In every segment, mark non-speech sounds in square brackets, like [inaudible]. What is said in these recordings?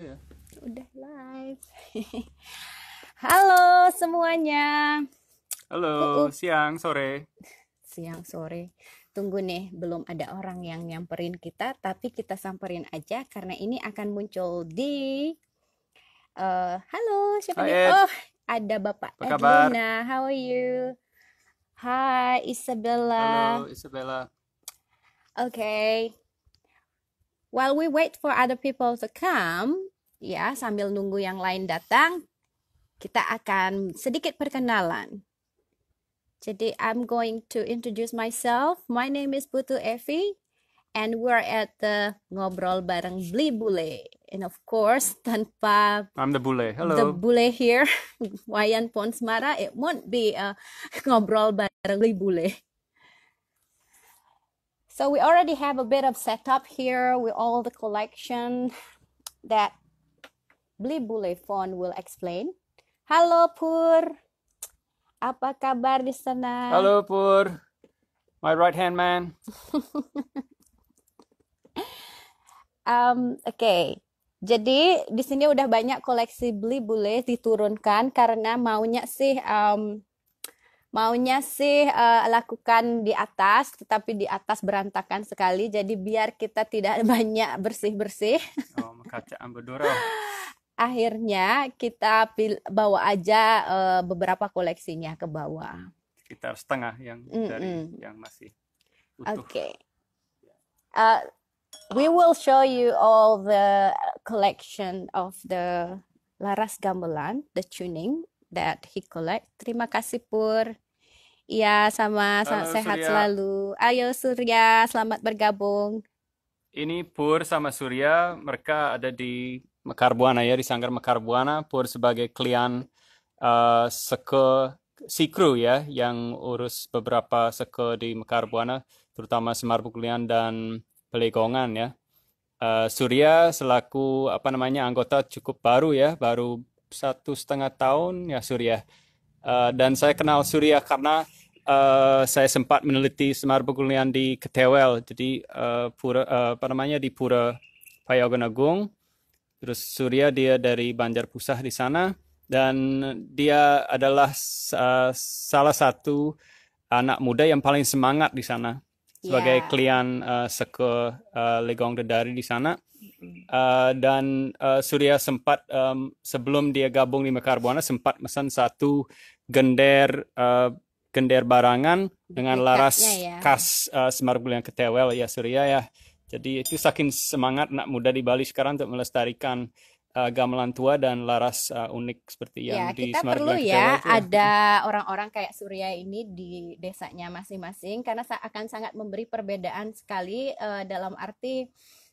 Yeah. Udah live. [laughs] Halo semuanya. Halo, uh -uh. siang, sore. Siang, sore. Tunggu nih, belum ada orang yang nyamperin kita, tapi kita samperin aja karena ini akan muncul di uh, Halo, siapa nih? Oh, ada Bapak Apa Edwina. How are you? Hai Isabella. Halo Isabella. Okay. While we wait for other people to come, ya sambil nunggu yang lain datang kita akan sedikit perkenalan jadi I'm going to introduce myself my name is Putu Evi and we're at the ngobrol bareng Bli Bule and of course tanpa I'm the Bule hello the Bule here [laughs] Wayan Ponsmara it won't be a [laughs] ngobrol bareng Bli Bule So we already have a bit of setup here with all the collection that Beli phone will explain. Halo Pur. Apa kabar di sana? Halo Pur. My right hand man. [laughs] um, oke. Okay. Jadi di sini udah banyak koleksi beli bule diturunkan karena maunya sih um, maunya sih uh, lakukan di atas, tetapi di atas berantakan sekali. Jadi biar kita tidak [laughs] banyak bersih bersih. Oh, kaca ambedoro. [laughs] akhirnya kita bawa aja eh, beberapa koleksinya ke bawah. Kita setengah yang mm -mm. dari yang masih utuh. Oke. Okay. Uh, eh, we will show you all the collection of the Laras Gamelan, the tuning that he collect. Terima kasih Pur. Iya, sama Halo, sehat Surya. selalu. Ayo Surya, selamat bergabung. Ini Pur sama Surya, mereka ada di Mekar Buana ya di Sanggar Buana, pur sebagai klien uh, eh, seke Sikru ya yang urus beberapa seke di Mekar Buana, terutama Semar Buklian dan Pelegongan ya. Uh, Surya selaku apa namanya anggota cukup baru ya, baru satu setengah tahun ya Surya. Uh, dan saya kenal Surya karena uh, saya sempat meneliti Semar Buklian di Ketewel, jadi uh, pura uh, apa namanya di pura Payogan Agung Terus Surya dia dari Banjar Pusah di sana dan dia adalah uh, salah satu anak muda yang paling semangat di sana sebagai yeah. klien uh, seke uh, Legong Dedari di sana. Uh, dan uh, Surya sempat um, sebelum dia gabung di Mekar Buana sempat pesan satu gender uh, gender barangan dengan laras ya. ya. khas uh, yang Ketewel ya Surya ya. Jadi itu saking semangat anak muda di Bali sekarang untuk melestarikan uh, gamelan tua dan laras uh, unik seperti ya, yang ya, di kita Smart perlu ya itu. ada orang-orang kayak Surya ini di desanya masing-masing karena akan sangat memberi perbedaan sekali uh, dalam arti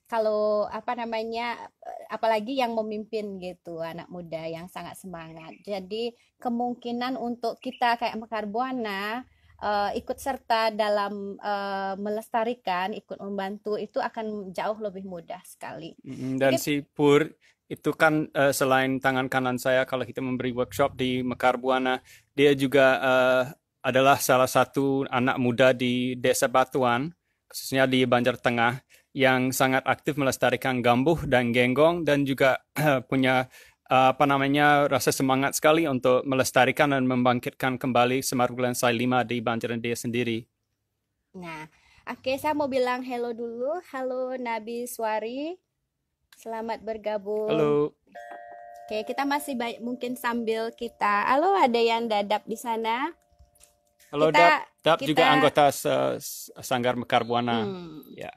kalau apa namanya uh, apalagi yang memimpin gitu anak muda yang sangat semangat. Jadi kemungkinan untuk kita kayak Mekarbuana uh, ikut serta dalam uh, melestarikan, ikut membantu itu akan jauh lebih mudah sekali. Dan Jadi, si Pur itu kan uh, selain tangan kanan saya kalau kita memberi workshop di Mekar Buana, dia juga uh, adalah salah satu anak muda di Desa Batuan, khususnya di Banjar Tengah yang sangat aktif melestarikan gambuh dan genggong dan juga punya apa namanya rasa semangat sekali untuk melestarikan dan membangkitkan kembali Semar Sai 5 di Banjaran dia sendiri. Nah, oke okay, saya mau bilang hello dulu. Halo Nabi Suari. Selamat bergabung. Halo. Oke, okay, kita masih baik mungkin sambil kita. Halo, ada yang dadap di sana? Halo, kita, Dap. Dap kita, juga anggota uh, Sanggar Mekar Buana. Hmm. Ya. Yeah.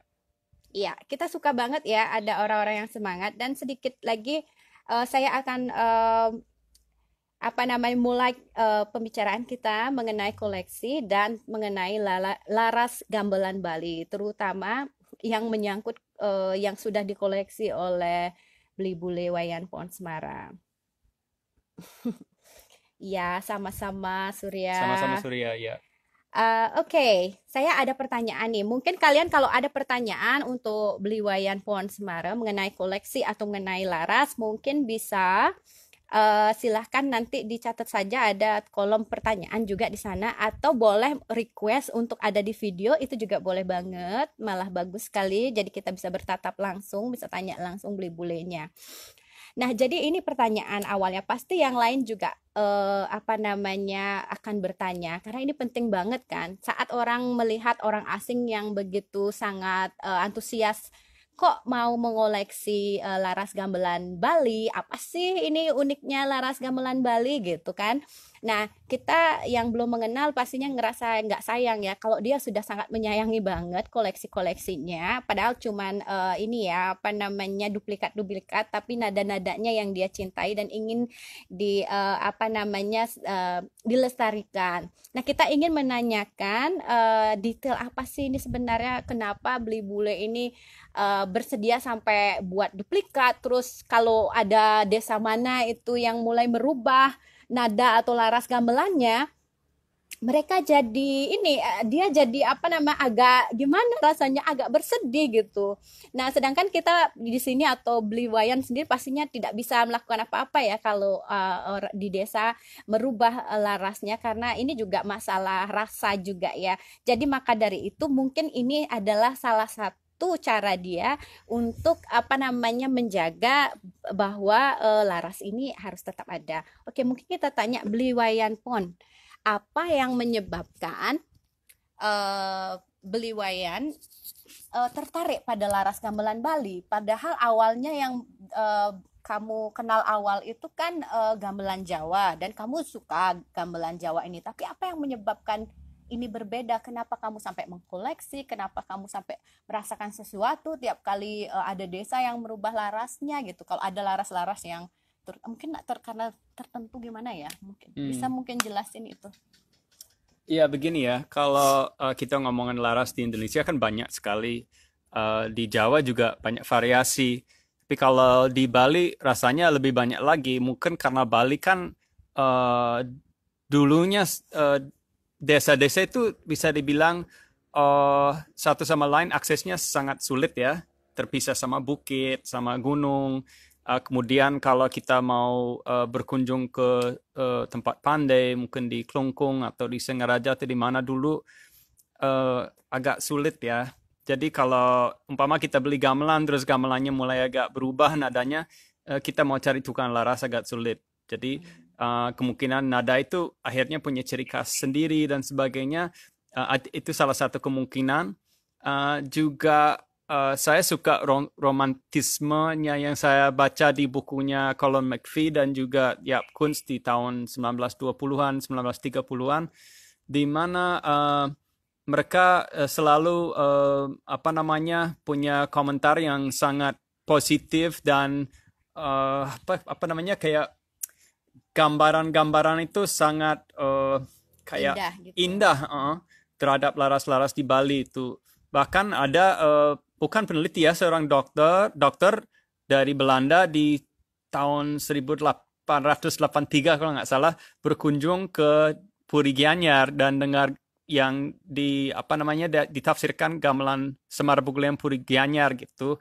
Iya, kita suka banget ya ada orang-orang yang semangat dan sedikit lagi uh, saya akan uh, apa namanya mulai uh, pembicaraan kita mengenai koleksi dan mengenai lala, laras gamelan Bali terutama yang menyangkut uh, yang sudah dikoleksi oleh beli bule Wayan Pohon Semara. [laughs] ya, sama-sama Surya. Sama-sama Surya, ya. Eh, oke, okay. saya ada pertanyaan nih. Mungkin kalian kalau ada pertanyaan untuk beli wayan pohon Semarang mengenai koleksi atau mengenai laras, mungkin bisa uh, silahkan nanti dicatat saja ada kolom pertanyaan juga di sana atau boleh request untuk ada di video itu juga boleh banget malah bagus sekali jadi kita bisa bertatap langsung bisa tanya langsung beli bulenya Nah, jadi ini pertanyaan awalnya. Pasti yang lain juga eh, apa namanya akan bertanya karena ini penting banget kan. Saat orang melihat orang asing yang begitu sangat eh, antusias kok mau mengoleksi eh, laras gamelan Bali? Apa sih ini uniknya laras gamelan Bali gitu kan? Nah, kita yang belum mengenal pastinya ngerasa nggak sayang ya. Kalau dia sudah sangat menyayangi banget koleksi-koleksinya, padahal cuman uh, ini ya apa namanya duplikat-duplikat, tapi nada-nadanya yang dia cintai dan ingin di uh, apa namanya uh, dilestarikan. Nah, kita ingin menanyakan uh, detail apa sih ini sebenarnya kenapa beli bule ini uh, bersedia sampai buat duplikat, terus kalau ada desa mana itu yang mulai merubah nada atau laras gamelannya mereka jadi ini eh, dia jadi apa nama agak gimana rasanya agak bersedih gitu. Nah, sedangkan kita di sini atau beli wayan sendiri pastinya tidak bisa melakukan apa-apa ya kalau uh, di desa merubah eh, larasnya karena ini juga masalah rasa juga ya. Jadi maka dari itu mungkin ini adalah salah satu itu cara dia untuk apa namanya menjaga bahwa e, laras ini harus tetap ada. Oke, mungkin kita tanya beli wayan pon. Apa yang menyebabkan e, wayan e, tertarik pada laras gamelan Bali? Padahal awalnya yang e, kamu kenal awal itu kan e, gamelan Jawa dan kamu suka gamelan Jawa ini. Tapi apa yang menyebabkan ini berbeda kenapa kamu sampai mengkoleksi kenapa kamu sampai merasakan sesuatu tiap kali uh, ada desa yang merubah larasnya gitu kalau ada laras-laras yang ter, mungkin ter, karena tertentu gimana ya mungkin hmm. bisa mungkin jelasin itu Iya begini ya kalau uh, kita ngomongin laras di Indonesia kan banyak sekali uh, di Jawa juga banyak variasi tapi kalau di Bali rasanya lebih banyak lagi mungkin karena Bali kan uh, dulunya uh, desa-desa itu bisa dibilang uh, satu sama lain aksesnya sangat sulit ya, terpisah sama bukit, sama gunung. Uh, kemudian kalau kita mau uh, berkunjung ke uh, tempat pandai, mungkin di Klungkung atau di Sengaraja atau di mana dulu uh, agak sulit ya. Jadi kalau umpama kita beli gamelan terus gamelannya mulai agak berubah nadanya, kita mau cari tukang laras agak sulit. Jadi Uh, kemungkinan nada itu akhirnya punya ciri khas sendiri dan sebagainya uh, itu salah satu kemungkinan uh, juga uh, saya suka rom romantismenya yang saya baca di bukunya Colin McPhee dan juga Yap Kunz di tahun 1920-an 1930-an di mana uh, mereka uh, selalu uh, apa namanya punya komentar yang sangat positif dan uh, apa apa namanya kayak gambaran-gambaran itu sangat uh, kayak indah, gitu. Ya. indah uh, terhadap laras-laras di Bali itu. Bahkan ada uh, bukan peneliti ya seorang dokter dokter dari Belanda di tahun 1883 kalau nggak salah berkunjung ke Puri Gianyar dan dengar yang di apa namanya ditafsirkan gamelan Semarabuglian Puri Gianyar gitu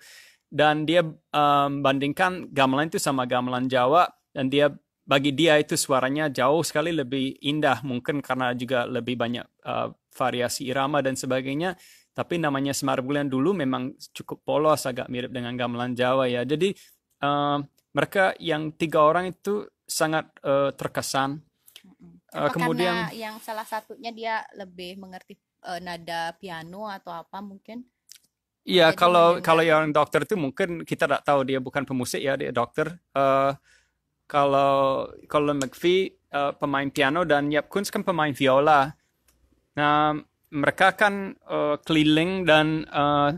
dan dia um, bandingkan gamelan itu sama gamelan Jawa dan dia bagi dia itu suaranya jauh sekali lebih indah mungkin karena juga lebih banyak uh, variasi irama dan sebagainya tapi namanya Semar Bulan dulu memang cukup polos agak mirip dengan gamelan Jawa ya jadi uh, mereka yang tiga orang itu sangat uh, terkesan uh, kemudian yang salah satunya dia lebih mengerti uh, nada piano atau apa mungkin Iya kalau kalau yang dokter itu mungkin kita tidak tahu dia bukan pemusik ya dia dokter uh, kalau kalau McVie uh, eh, pemain piano dan Yap Kunz kan pemain viola. Nah, mereka kan uh, keliling dan uh,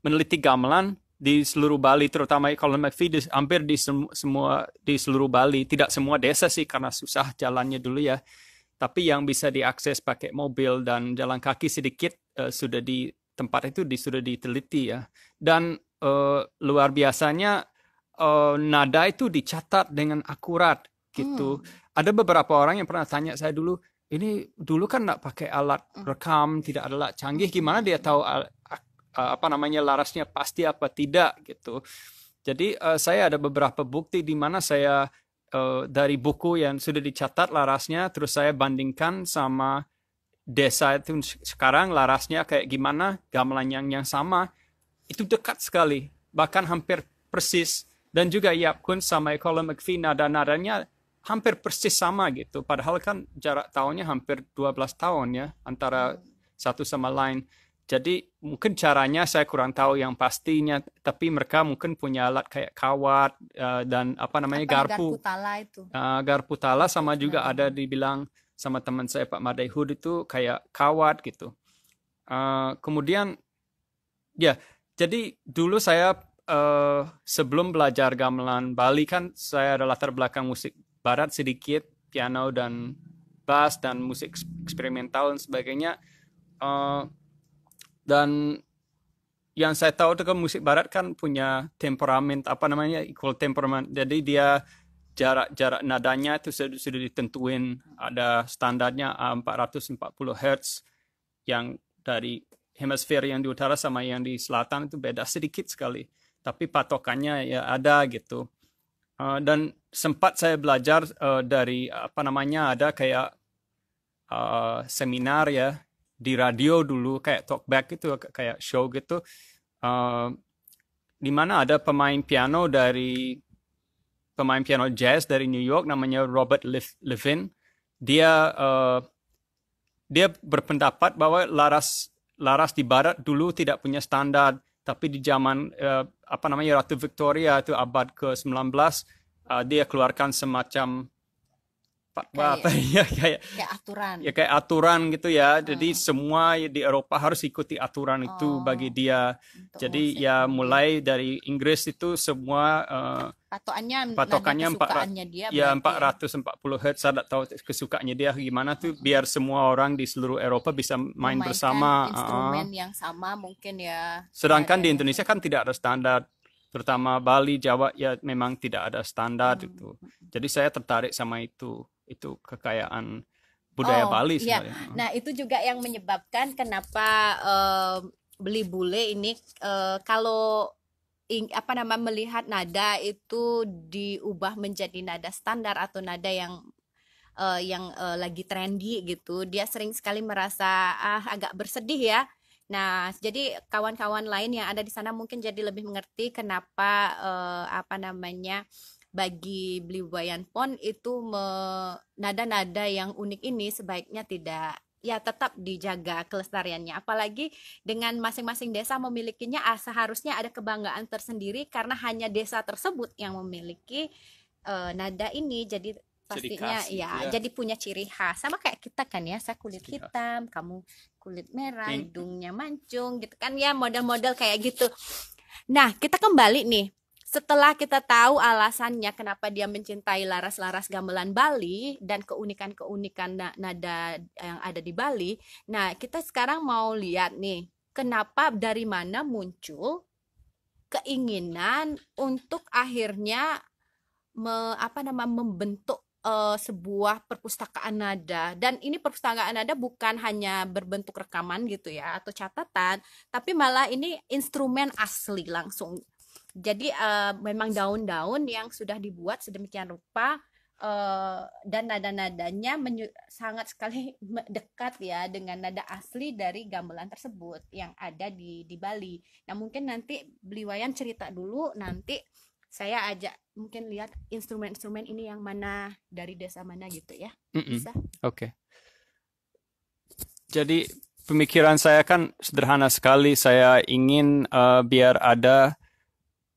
meneliti gamelan di seluruh Bali, terutama kalau McVie di, hampir di sem semua di seluruh Bali, tidak semua desa sih karena susah jalannya dulu ya. Tapi yang bisa diakses pakai mobil dan jalan kaki sedikit uh, sudah di tempat itu sudah diteliti ya. Dan uh, luar biasanya uh, nada itu dicatat dengan akurat gitu. Hmm. Ada beberapa orang yang pernah tanya saya dulu, ini dulu kan nggak pakai alat hmm. rekam, tidak ada alat canggih, gimana dia tahu al- eh, apa namanya larasnya pasti apa tidak gitu. Jadi uh, saya ada beberapa bukti di mana saya uh, dari buku yang sudah dicatat larasnya, terus saya bandingkan sama desa itu sekarang larasnya kayak gimana gamelan yang yang sama itu dekat sekali bahkan hampir persis dan juga Yap Kun sama Colin McPhee nada-nadanya hampir persis sama gitu. Padahal kan jarak tahunnya hampir 12 tahun ya antara satu sama lain. Jadi mungkin caranya saya kurang tahu yang pastinya, tapi mereka mungkin punya alat kayak kawat uh, dan apa namanya apa garpu. Garpu tala itu. Uh, eh, garpu tala sama itu juga ada dibilang sama teman saya Pak Madaihud itu kayak kawat gitu. Uh, kemudian ya, jadi dulu saya uh, sebelum belajar gamelan Bali kan saya ada latar belakang musik barat sedikit, piano dan bass dan musik eksperimental dan sebagainya. Uh, dan yang saya tahu itu kan musik barat kan punya temperamen apa namanya equal temperament. Jadi dia jarak-jarak nadanya itu sudah, sudah ditentuin ada standarnya 440 hertz yang dari hemisfer yang di utara sama yang di selatan itu beda sedikit sekali tapi patokannya ya ada gitu. Uh, dan sempat saya belajar uh, dari apa namanya ada kayak uh, seminar ya di radio dulu kayak talkback gitu kayak show gitu uh, di mana ada pemain piano dari pemain piano jazz dari New York namanya Robert Levin dia uh, dia berpendapat bahwa laras laras di barat dulu tidak punya standar tapi di zaman uh, apa namanya Ratu Victoria itu abad ke-19 uh, dia keluarkan semacam kayak, apa ya [laughs] kayak kayak aturan ya kayak aturan gitu ya hmm. jadi semua di Eropa harus ikuti aturan oh, itu bagi dia jadi musik. ya mulai dari Inggris itu semua uh, patokannya patokannya empat dia ya, ya empat ratus empat puluh hertz saya tidak tahu kesukaannya dia gimana tuh hmm. biar semua orang di seluruh Eropa bisa main bersama ah, ah. instrumen uh, yang sama mungkin ya sedangkan di Indonesia kan tidak ada standar terutama Bali Jawa ya memang tidak ada standar hmm. itu hmm, hmm. jadi saya tertarik sama itu itu kekayaan budaya oh, Bali iya. sebenarnya. Iya. Nah, itu juga yang menyebabkan kenapa uh, beli bule ini uh, kalau in, apa nama melihat nada itu diubah menjadi nada standar atau nada yang uh, yang uh, lagi trendy gitu. Dia sering sekali merasa ah agak bersedih ya. Nah, jadi kawan-kawan lain yang ada di sana mungkin jadi lebih mengerti kenapa uh, apa namanya bagi beli pon itu nada-nada yang unik ini sebaiknya tidak ya tetap dijaga kelestariannya apalagi dengan masing-masing desa memilikinya ah, seharusnya ada kebanggaan tersendiri karena hanya desa tersebut yang memiliki uh, nada ini jadi pastinya khas, gitu ya, ya jadi punya ciri khas sama kayak kita kan ya saya kulit ciri hitam khas. kamu kulit merah hidungnya mancung gitu kan ya model-model kayak gitu nah kita kembali nih setelah kita tahu alasannya kenapa dia mencintai laras-laras gamelan Bali dan keunikan-keunikan nada yang ada di Bali. Nah, kita sekarang mau lihat nih, kenapa dari mana muncul keinginan untuk akhirnya me, apa nama membentuk uh, sebuah perpustakaan nada dan ini perpustakaan nada bukan hanya berbentuk rekaman gitu ya atau catatan, tapi malah ini instrumen asli langsung jadi uh, memang daun-daun yang sudah dibuat sedemikian rupa uh, dan nada-nadanya sangat sekali [laughs] dekat ya dengan nada asli dari gamelan tersebut yang ada di di Bali. Nah, mungkin nanti Beliwayan cerita dulu nanti saya ajak mungkin lihat instrumen-instrumen ini yang mana dari desa mana gitu ya. Bisa? Oke. Okay. Jadi pemikiran saya kan sederhana sekali. Saya ingin uh, biar ada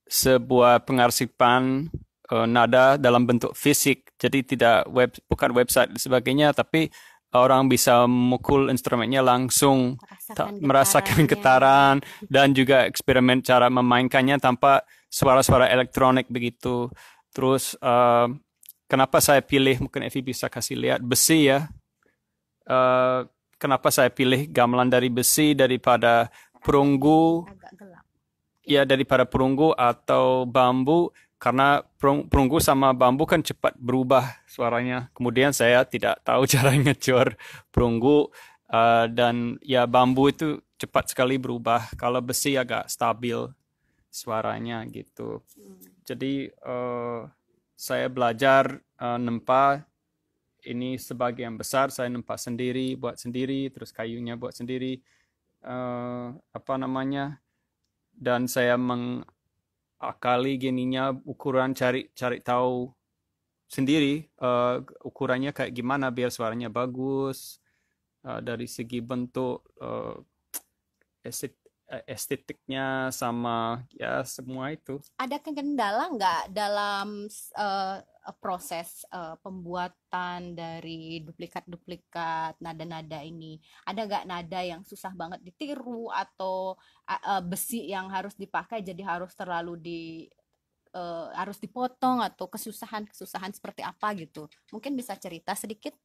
sebuah pengarsipan uh, nada dalam bentuk fisik. Jadi tidak web bukan website dan sebagainya, tapi orang bisa mukul instrumennya langsung merasakan, ta- getaran, merasakan getaran dan juga eksperimen cara memainkannya tanpa suara-suara elektronik begitu. Terus uh, kenapa saya pilih mungkin Evi bisa kasih lihat besi ya. Uh, kenapa saya pilih gamelan dari besi daripada perunggu ya daripada perunggu atau bambu karena perunggu sama bambu kan cepat berubah suaranya. Kemudian saya tidak tahu [laughs] cara ngecor perunggu uh, dan ya bambu itu cepat sekali berubah. Kalau besi agak stabil suaranya gitu. Jadi uh, saya belajar uh, nempa ini sebagian besar saya nempa sendiri, buat sendiri, terus kayunya buat sendiri. Uh, apa namanya? dan saya mengakali gininya ukuran cari cari tahu sendiri uh, ukurannya kayak gimana biar suaranya bagus uh, dari segi bentuk uh, Eh, estetiknya sama ya semua itu. Ada kendala nggak dalam uh, proses uh, pembuatan dari duplikat-duplikat nada-nada ini? Ada nggak nada yang susah banget ditiru atau uh, besi yang harus dipakai jadi harus terlalu di uh, harus dipotong atau kesusahan-kesusahan seperti apa gitu? Mungkin bisa cerita sedikit?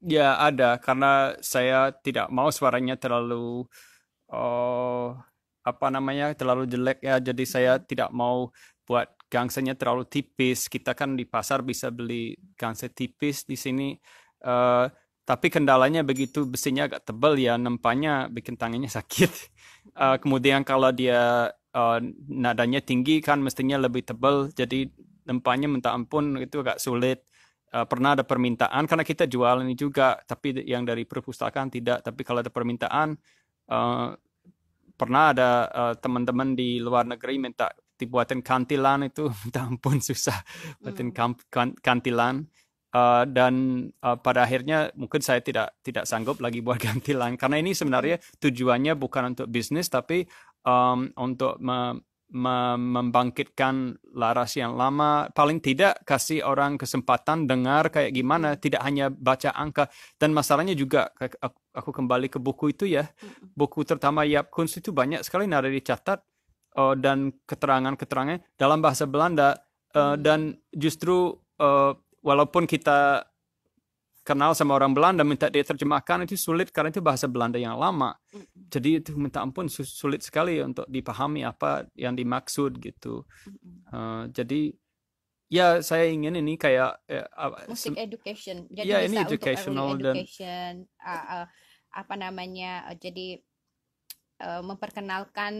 Ya ada karena saya tidak mau suaranya terlalu uh, oh apa namanya terlalu jelek ya jadi saya tidak mau buat gangsanya terlalu tipis kita kan di pasar bisa beli gangsa tipis di sini uh, tapi kendalanya begitu besinya agak tebal ya nempanya bikin tangannya [laughs] sakit uh, kemudian kalau dia uh, nadanya tinggi kan mestinya lebih tebal jadi nempanya minta ampun itu agak sulit uh, pernah ada permintaan karena kita jual ini juga tapi yang dari perpustakaan tidak tapi kalau ada permintaan uh, pernah ada uh, teman-teman di luar negeri minta dibuatin kantilan itu [laughs] minta ampun susah buatin kan, kan, kantilan uh, dan uh, pada akhirnya mungkin saya tidak tidak sanggup lagi buat [laughs] kantilan karena ini sebenarnya hmm. tujuannya bukan untuk bisnis tapi um, untuk membangkitkan laras yang lama, paling tidak kasih orang kesempatan dengar kayak gimana, hmm. tidak hanya baca angka. Dan masalahnya juga, aku kembali ke buku itu ya, hmm. buku terutama Yap Kunst itu banyak sekali nada dicatat uh, dan keterangan-keterangan dalam bahasa Belanda. Uh, dan justru uh, walaupun kita kenal sama orang Belanda minta dia terjemahkan itu sulit karena itu bahasa Belanda yang lama jadi itu minta ampun sulit sekali untuk dipahami apa yang dimaksud gitu uh, jadi ya saya ingin ini kayak uh, musik education jadi ya, bisa ini educational education dan... uh, uh, apa namanya uh, jadi uh, memperkenalkan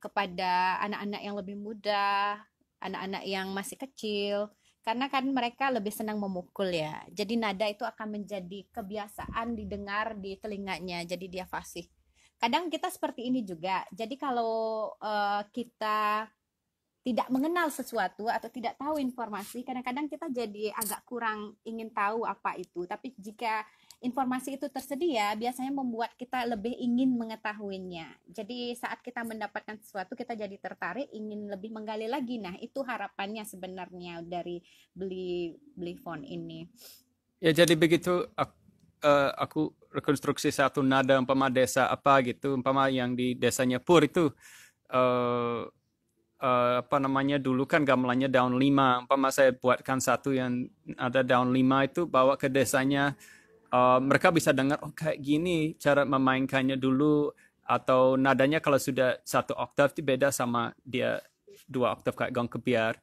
kepada anak-anak yang lebih muda anak-anak yang masih kecil karena kan mereka lebih senang memukul ya jadi nada itu akan menjadi kebiasaan didengar di telinganya jadi dia fasih kadang kita seperti ini juga jadi kalau uh, kita tidak mengenal sesuatu atau tidak tahu informasi kadang-kadang kita jadi agak kurang ingin tahu apa itu tapi jika informasi itu tersedia biasanya membuat kita lebih ingin mengetahuinya. Jadi saat kita mendapatkan sesuatu kita jadi tertarik ingin lebih menggali lagi. Nah, itu harapannya sebenarnya dari beli beli phone ini. Ya jadi begitu aku, uh, eh, aku rekonstruksi satu nada umpama desa apa gitu umpama yang di desanya Pur itu uh, uh, apa namanya dulu kan gamelannya daun lima umpama saya buatkan satu yang ada daun lima itu bawa ke desanya Eh, mereka bisa dengar oh kayak gini cara memainkannya dulu atau nadanya kalau sudah satu oktav itu beda sama dia dua oktav kayak gong kebiar.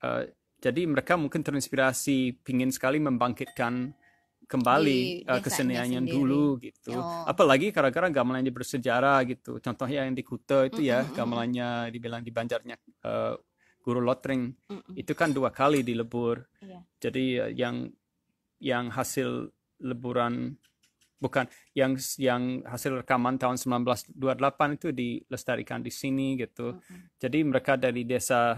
Uh, jadi mereka mungkin terinspirasi pingin sekali membangkitkan kembali uh, keseniannya dulu gitu. Oh. Apalagi gara-gara gamelannya bersejarah gitu. Contohnya yang di Kuta itu mm -hmm. ya gamelannya dibilang di Banjarnya uh, Guru Lotring mm -hmm. itu kan dua kali dilebur. Yeah. Jadi yang yang hasil leburan bukan yang yang hasil rekaman tahun 1928 itu dilestarikan di sini gitu. Okay. Jadi mereka dari desa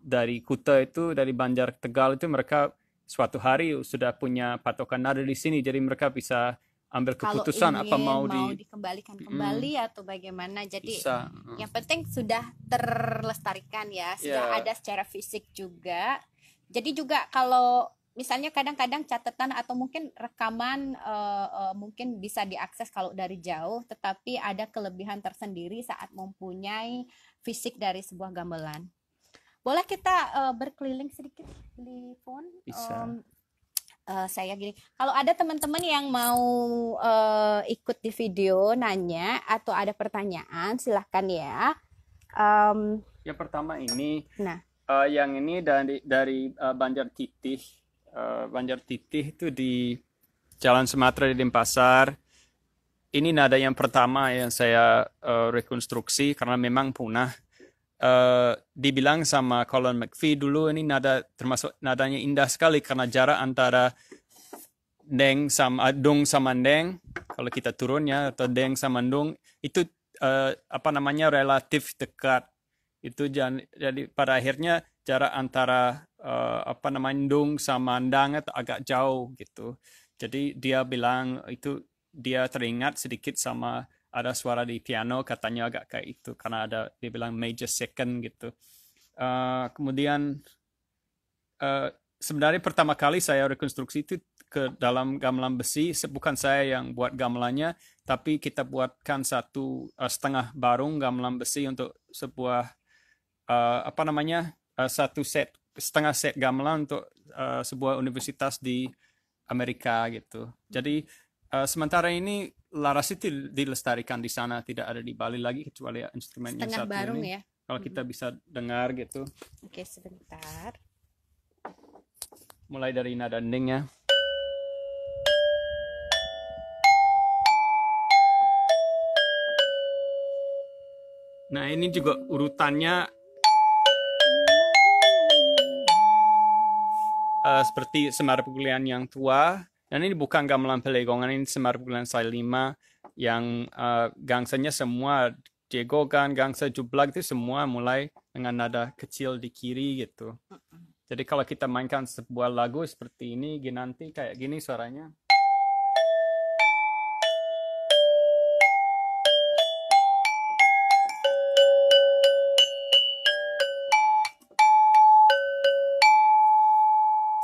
dari Kuta itu dari Banjar Tegal itu mereka suatu hari sudah punya patokan nada di sini jadi mereka bisa ambil keputusan ingin, apa mau, mau di... dikembalikan kembali mm, atau bagaimana jadi bisa. yang penting sudah terlestarikan ya sudah yeah. ada secara fisik juga jadi juga kalau misalnya kadang-kadang catatan atau mungkin rekaman uh, uh, mungkin bisa diakses kalau dari jauh, tetapi ada kelebihan tersendiri saat mempunyai fisik dari sebuah gamelan. Boleh kita uh, berkeliling sedikit di phone? Bisa. Um, uh, saya gini, kalau ada teman-teman yang mau uh, ikut di video nanya atau ada pertanyaan, silahkan ya. Um, yang pertama ini. Nah. Uh, yang ini dari dari uh, Banjar Titih Eh, Banjar Titih itu di Jalan Sumatera di Denpasar. Ini nada yang pertama yang saya uh, rekonstruksi karena memang punah. Uh, dibilang sama Colin McPhee dulu ini nada termasuk nadanya indah sekali karena jarak antara deng sama dong sama deng kalau kita turun ya atau deng sama dong itu uh, apa namanya relatif dekat itu jadi pada akhirnya jarak antara uh, apa namanya Ndung sama Ndang itu agak jauh gitu. Jadi dia bilang itu dia teringat sedikit sama ada suara di piano katanya agak kayak itu karena ada dia bilang major second gitu. Uh, kemudian uh, sebenarnya pertama kali saya rekonstruksi itu ke dalam gamelan besi bukan saya yang buat gamelannya tapi kita buatkan satu uh, setengah barung gamelan besi untuk sebuah uh, apa namanya Eh, satu set setengah set gamelan untuk uh, sebuah universitas di Amerika gitu. Jadi uh, sementara ini laras itu dilestarikan di sana tidak ada di Bali lagi kecuali ya instrumen yang satu barung ini. ya. Kalau kita bisa dengar gitu. Oke, sebentar. Mulai dari nada endingnya. Nah, ini juga urutannya uh, seperti Semar pukulian yang tua dan ini bukan gamelan pelegongan ini Semar saya lima yang uh, gangsanya semua Diego kan gangsa jublag itu semua mulai dengan nada kecil di kiri gitu. Jadi kalau kita mainkan sebuah lagu seperti ini, nanti kayak gini suaranya.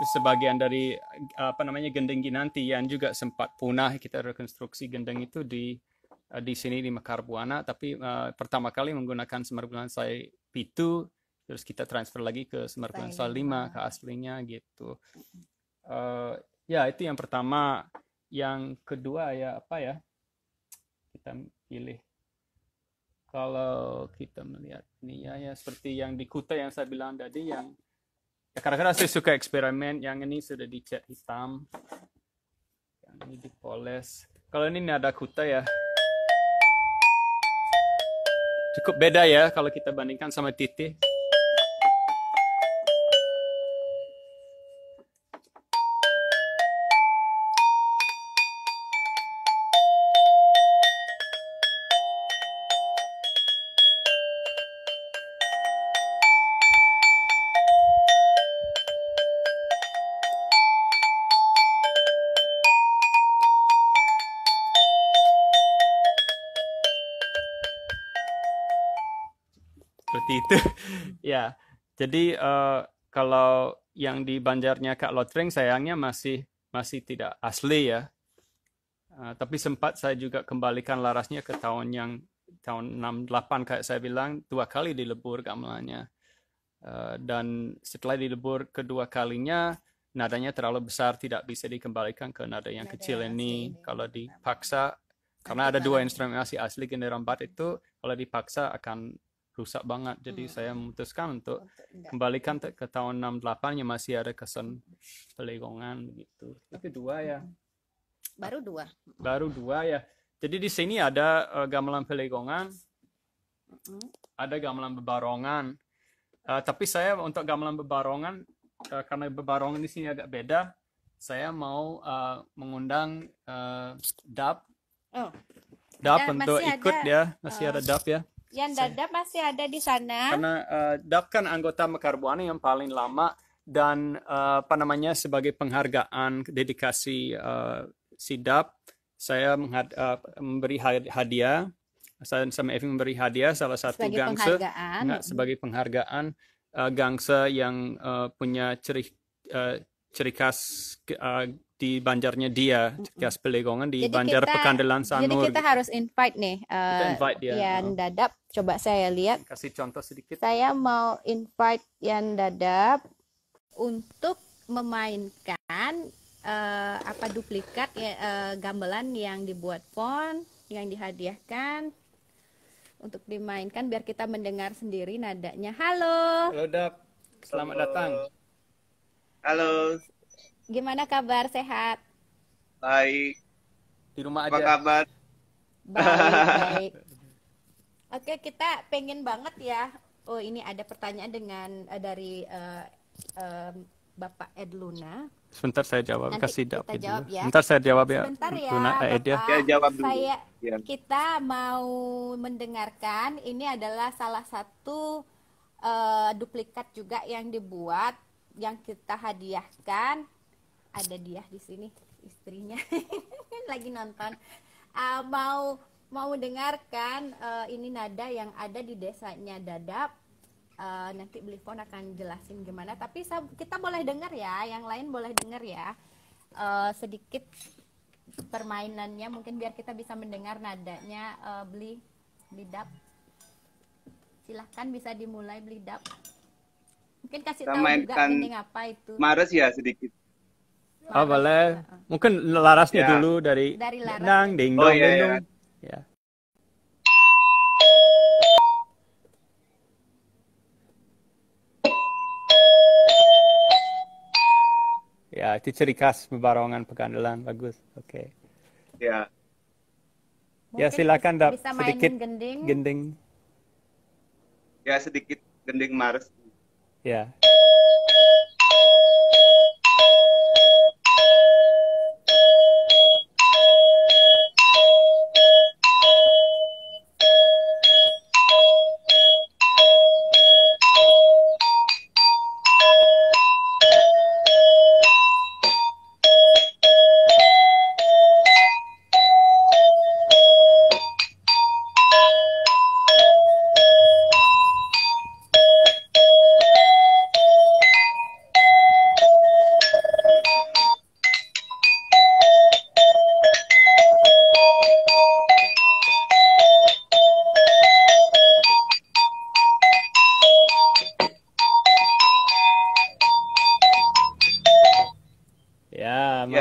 sebagian dari apa namanya gendeng Ginanti yang juga sempat punah kita rekonstruksi gendeng itu di eh, di sini di Mekar Buana tapi uh, pertama kali menggunakan Semar Bulansai Pitu terus kita transfer lagi ke Semar Bulansai 5 ke aslinya gitu uh, ya itu yang pertama yang kedua ya apa ya kita pilih kalau kita melihat ini ya, ya seperti yang di Kuta yang saya bilang tadi yang ya kadang-kadang saya suka eksperimen yang ini sudah dicat hitam yang ini dipoles kalau ini ada kuta ya cukup beda ya kalau kita bandingkan sama titik seperti itu. [laughs] ya, jadi uh, kalau yang di banjarnya Kak Lotring sayangnya masih masih tidak asli ya. Uh, tapi sempat saya juga kembalikan larasnya ke tahun yang tahun 68 kayak saya bilang dua kali dilebur gamelannya. Uh, eh, dan setelah dilebur kedua kalinya nadanya terlalu besar tidak bisa dikembalikan ke nada yang nada kecil yang ini. ini. Kalau dipaksa karena ada dua instrumen asli generam empat itu kalau dipaksa akan rusak banget. Jadi hmm. saya memutuskan untuk, untuk kembalikan ke tahun 68 yang masih ada kesan pelegongan begitu. Tapi dua ya. Baru dua. Baru dua ya. Jadi di sini ada uh, gamelan pelegongan. Hmm. Ada gamelan bebarongan. Uh, tapi saya untuk gamelan bebarongan uh, karena bebarongan di sini agak beda, saya mau uh, mengundang uh, Dap. Oh. Dap ya, untuk ikut ada, ya, masih uh, ada Dap ya. Yang dada saya, masih ada di sana. Karena uh, Dap kan anggota Mekar Buana yang paling lama dan uh, apa namanya sebagai penghargaan dedikasi uh, eh, Sidap saya uh, memberi hadiah saya sama Evi memberi hadiah salah satu sebagai gangsa penghargaan. Enggak, sebagai penghargaan uh, gangsa yang uh, punya ciri uh, ciri khas uh, di banjarnya dia Gas pelegongan di jadi Banjar kita, Pekandelan Sanur. Jadi kita harus invite nih uh, invite eh, dia. Yan oh. Dadap. Coba saya lihat. Kasih contoh sedikit. Saya mau invite Yan Dadap untuk memainkan uh, apa duplikat ya, uh, gamelan yang dibuat pon yang dihadiahkan untuk dimainkan biar kita mendengar sendiri nadanya. Halo. Halo Dap. Selamat Halo. datang. Halo, Gimana kabar? Sehat? Baik. Di rumah aja. Apa kabar? Baik, [laughs] baik. Oke, kita pengen banget ya. Oh, ini ada pertanyaan dengan eh, dari uh, uh, Bapak Ed Luna. Sebentar saya jawab, Nanti kasih kita jawab ya. Sebentar saya jawab ya. Sebentar ya, Luna, Bapak. Eh, Ed ya. Saya jawab dulu. Saya, ya. Kita mau mendengarkan, ini adalah salah satu uh, duplikat juga yang dibuat, yang kita hadiahkan ada dia di sini istrinya [laughs] lagi nonton uh, mau mau dengarkan uh, ini nada yang ada di desanya Dadap uh, nanti phone akan jelasin gimana tapi kita boleh dengar ya yang lain boleh dengar ya uh, sedikit permainannya mungkin biar kita bisa mendengar nadanya uh, beli beli dap silahkan bisa dimulai beli dap mungkin kasih kita tahu juga ini apa itu Mares ya sedikit Oh, laras. Oh boleh. Mungkin larasnya ya. dulu dari, dari laras. nang ding oh, dong oh, iya, Iya. Ya. Ya, itu ciri khas barongan pegandelan bagus. Oke. Okay. Ya. ya. Mungkin ya, silakan dap bisa sedikit gending. gending. Ya, sedikit gending Mars. Ya. Yeah.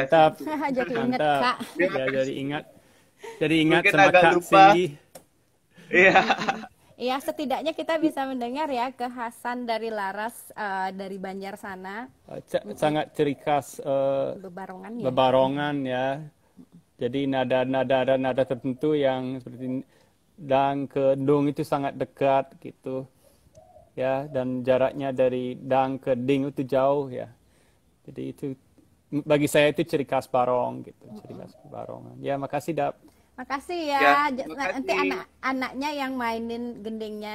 Tetap. Gitu. [laughs] jadi ingat, Kak. Ya, jadi ingat. Jadi ingat Mungkin sama Kak lupa. Iya. [laughs] Iya, setidaknya kita bisa mendengar ya kekhasan dari Laras uh, dari Banjar sana. Eh, C sangat ciri khas uh, bebarongan ya. ya. Jadi nada-nada ada nada tertentu yang seperti dang ke dong itu sangat dekat gitu. Ya, dan jaraknya dari dang ke ding itu jauh ya. Jadi itu bagi saya itu ciri khas Barong gitu ciri khas Barongan ya makasih dap makasih ya, ya makasih. nanti anak-anaknya yang mainin gendingnya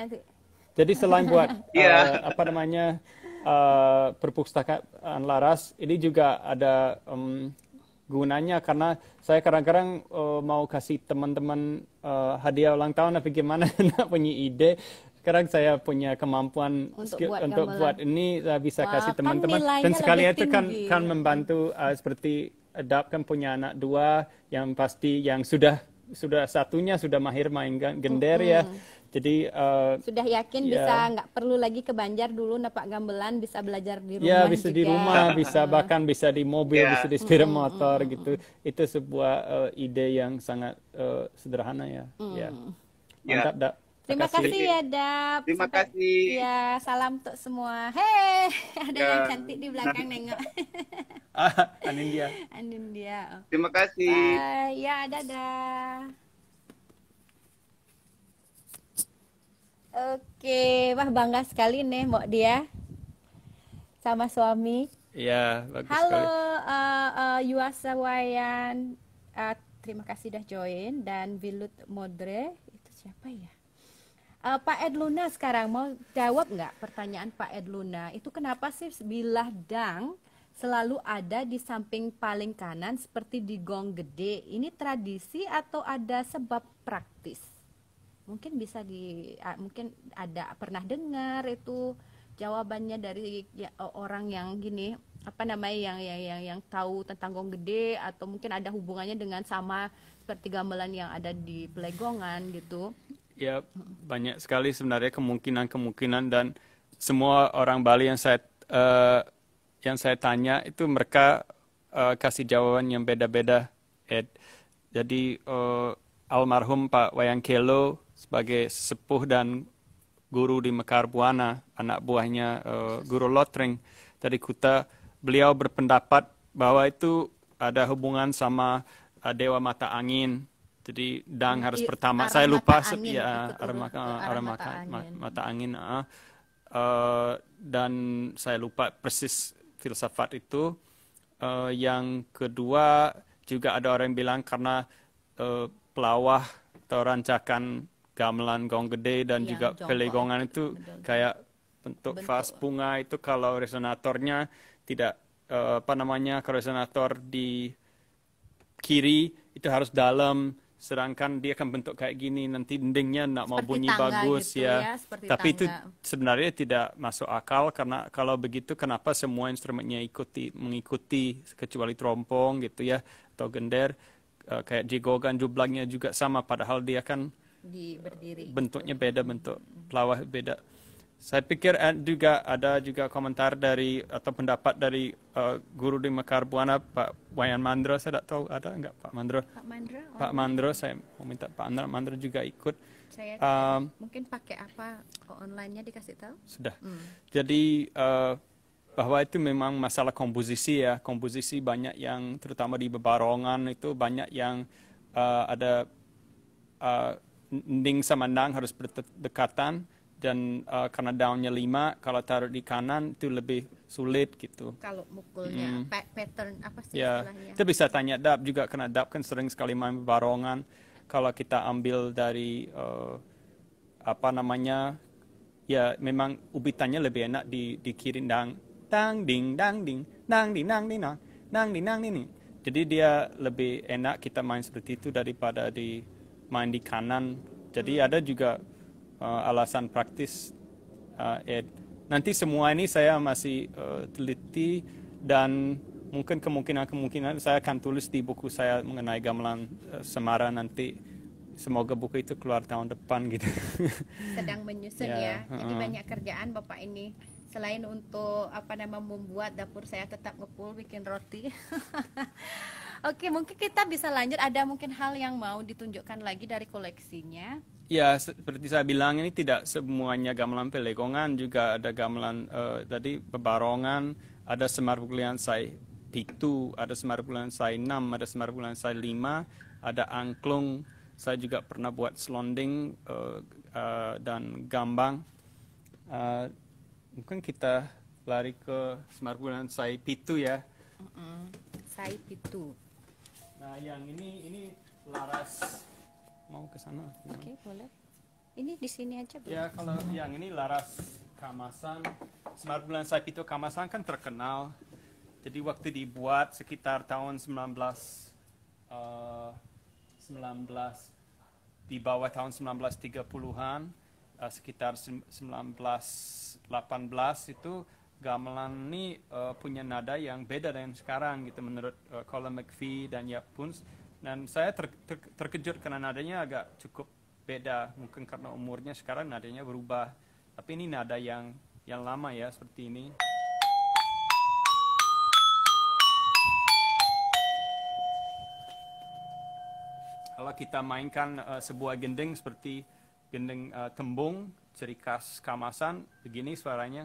jadi selain buat [laughs] yeah. Iya. uh, apa namanya uh, perpustakaan Laras ini juga ada um, gunanya karena saya kadang-kadang uh, mau kasih teman-teman uh, hadiah ulang tahun tapi gimana [laughs] punya ide sekarang saya punya kemampuan untuk skill, buat untuk buat ini saya bisa Wah, kasih kan teman-teman kan dan sekali itu kan kan membantu uh, seperti adapt kan punya anak dua yang pasti yang sudah sudah satunya sudah mahir main gender -hmm. ya. Jadi uh, sudah yakin ya. bisa nggak perlu lagi ke Banjar dulu nampak gamelan bisa belajar di rumah. Ya bisa juga. di rumah, bisa [laughs] bahkan bisa di mobil, yeah. bisa di sepeda motor hmm gitu. Itu sebuah uh, ide yang sangat uh, sederhana ya. Mm. Yeah. Ya. Mantap yeah. Dak. Terima kasih, ya Dap. Terima Sampai, kasih. Ya salam untuk semua. Hei, [laughs] ada ya. yang cantik di belakang nengok. [laughs] ah, Anindya. Anindya. Oh. Terima kasih. Bye. Ya dadah. Oke, wah bangga sekali nih mau dia sama suami. Iya, bagus Halo, sekali. Halo uh, eh, uh, eh, Yuasawayan. Uh, ah, terima kasih sudah join dan Vilut Modre itu siapa ya? Uh, Pak Ed Luna sekarang mau jawab nggak pertanyaan Pak Ed Luna itu kenapa sih bilah dang selalu ada di samping paling kanan seperti di gong gede ini tradisi atau ada sebab praktis mungkin bisa di uh, mungkin ada pernah dengar itu jawabannya dari ya, orang yang gini apa namanya yang yang yang yang tahu tentang gong gede atau mungkin ada hubungannya dengan sama seperti gamelan yang ada di pelegongan gitu ya banyak sekali sebenarnya kemungkinan-kemungkinan dan semua orang Bali yang saya uh, yang saya tanya itu mereka uh, kasih jawaban yang beda-beda Jadi uh, almarhum Pak Wayang Kelo sebagai sepuh dan guru di Mekar Buana, anak buahnya uh, Guru Lotring dari Kuta, beliau berpendapat bahwa itu ada hubungan sama uh, Dewa Mata Angin jadi dang Jadi, harus pertama. Saya lupa sepia ya aramaka aroma mata angin. Mata angin uh, uh, dan saya lupa persis filsafat itu. Uh, yang kedua juga ada orang yang bilang karena uh, pelawah atau rancakan gamelan gong gede dan ya, juga pelegongan itu betul. kayak bentuk, bentuk vas bunga itu kalau resonatornya tidak uh, apa namanya kalau resonator di kiri itu harus dalam sedangkan dia kan bentuk kayak gini nanti dindingnya nak mau bunyi gitu bagus gitu ya, ya tapi tangga. itu sebenarnya tidak masuk akal karena kalau begitu kenapa semua instrumennya ikuti mengikuti kecuali trompong gitu ya atau gender uh, kayak jigogan jublangnya juga sama padahal dia kan di berdiri gitu. bentuknya gitu. beda bentuk pelawah beda saya pikir eh, juga ada juga komentar dari atau pendapat dari uh, guru di Mekar Buana, Pak Wayan Mandra saya tidak tahu ada nggak Pak Mandra. Pak Mandra. Oh. Pak Mandra saya mau minta Pak Andra, Mandra juga ikut. Saya um, mungkin pakai apa online-nya dikasih tahu? Sudah. Hmm. Jadi uh, bahwa itu memang masalah komposisi ya komposisi banyak yang terutama di bebarongan itu banyak yang uh, ada uh, ning sama nang harus berdekatan dan uh, karena daunnya lima, kalau taruh di kanan itu lebih sulit gitu. Kalau mukulnya mm. pa pattern apa sih yeah. istilahnya? Itu bisa tanya dap juga karena dap kan sering sekali main barongan. Kalau kita ambil dari uh, apa namanya ya memang ubitannya lebih enak di di kiri dang dang ding dang ding dang ding dang ding dang dang ding dang ding. Jadi dia lebih enak kita main seperti itu daripada di main di kanan. Jadi hmm. ada juga uh, alasan praktis, uh, Ed. Nanti semua ini saya masih uh, teliti dan mungkin kemungkinan-kemungkinan saya akan tulis di buku saya mengenai gamelan uh, Semara nanti. Semoga buku itu keluar tahun depan gitu. [laughs] Sedang menyusun yeah. ya. ya. Uh-uh. Jadi uh huh banyak kerjaan Bapak ini selain untuk apa nama membuat dapur saya tetap ngepul bikin roti [laughs] Oke, mungkin kita bisa lanjut ada mungkin hal yang mau ditunjukkan lagi dari koleksinya. Ya, seperti saya bilang ini tidak semuanya gamelan pelegongan, juga ada gamelan uh, tadi pebarongan, ada semar bulian saya pitu, ada semar bulian saya enam, ada semar bulian saya lima, ada angklung, saya juga pernah buat slonding uh, uh, dan gambang. Uh, mungkin kita lari ke Semar Bulan Sai Pitu ya. Mm -mm. Saya Pitu. Nah, yang ini ini Laras mau ke sana. Oke, okay, boleh. Ini di sini aja, Bu. Ya, kalau yang ini Laras Kamasan. Semar Bulan itu Kamasan kan terkenal. Jadi waktu dibuat sekitar tahun 19 uh, 19 di bawah tahun 1930-an uh, eh, sekitar 1918 itu gamelan ini uh, punya nada yang beda dengan sekarang gitu menurut uh, Colin McVie dan Yap Puns dan saya ter, ter, terkejut karena nadanya agak cukup beda mungkin karena umurnya sekarang nadanya berubah tapi ini nada yang yang lama ya seperti ini kalau kita mainkan uh, sebuah gending seperti gending uh, tembung cerikas Kamasan begini suaranya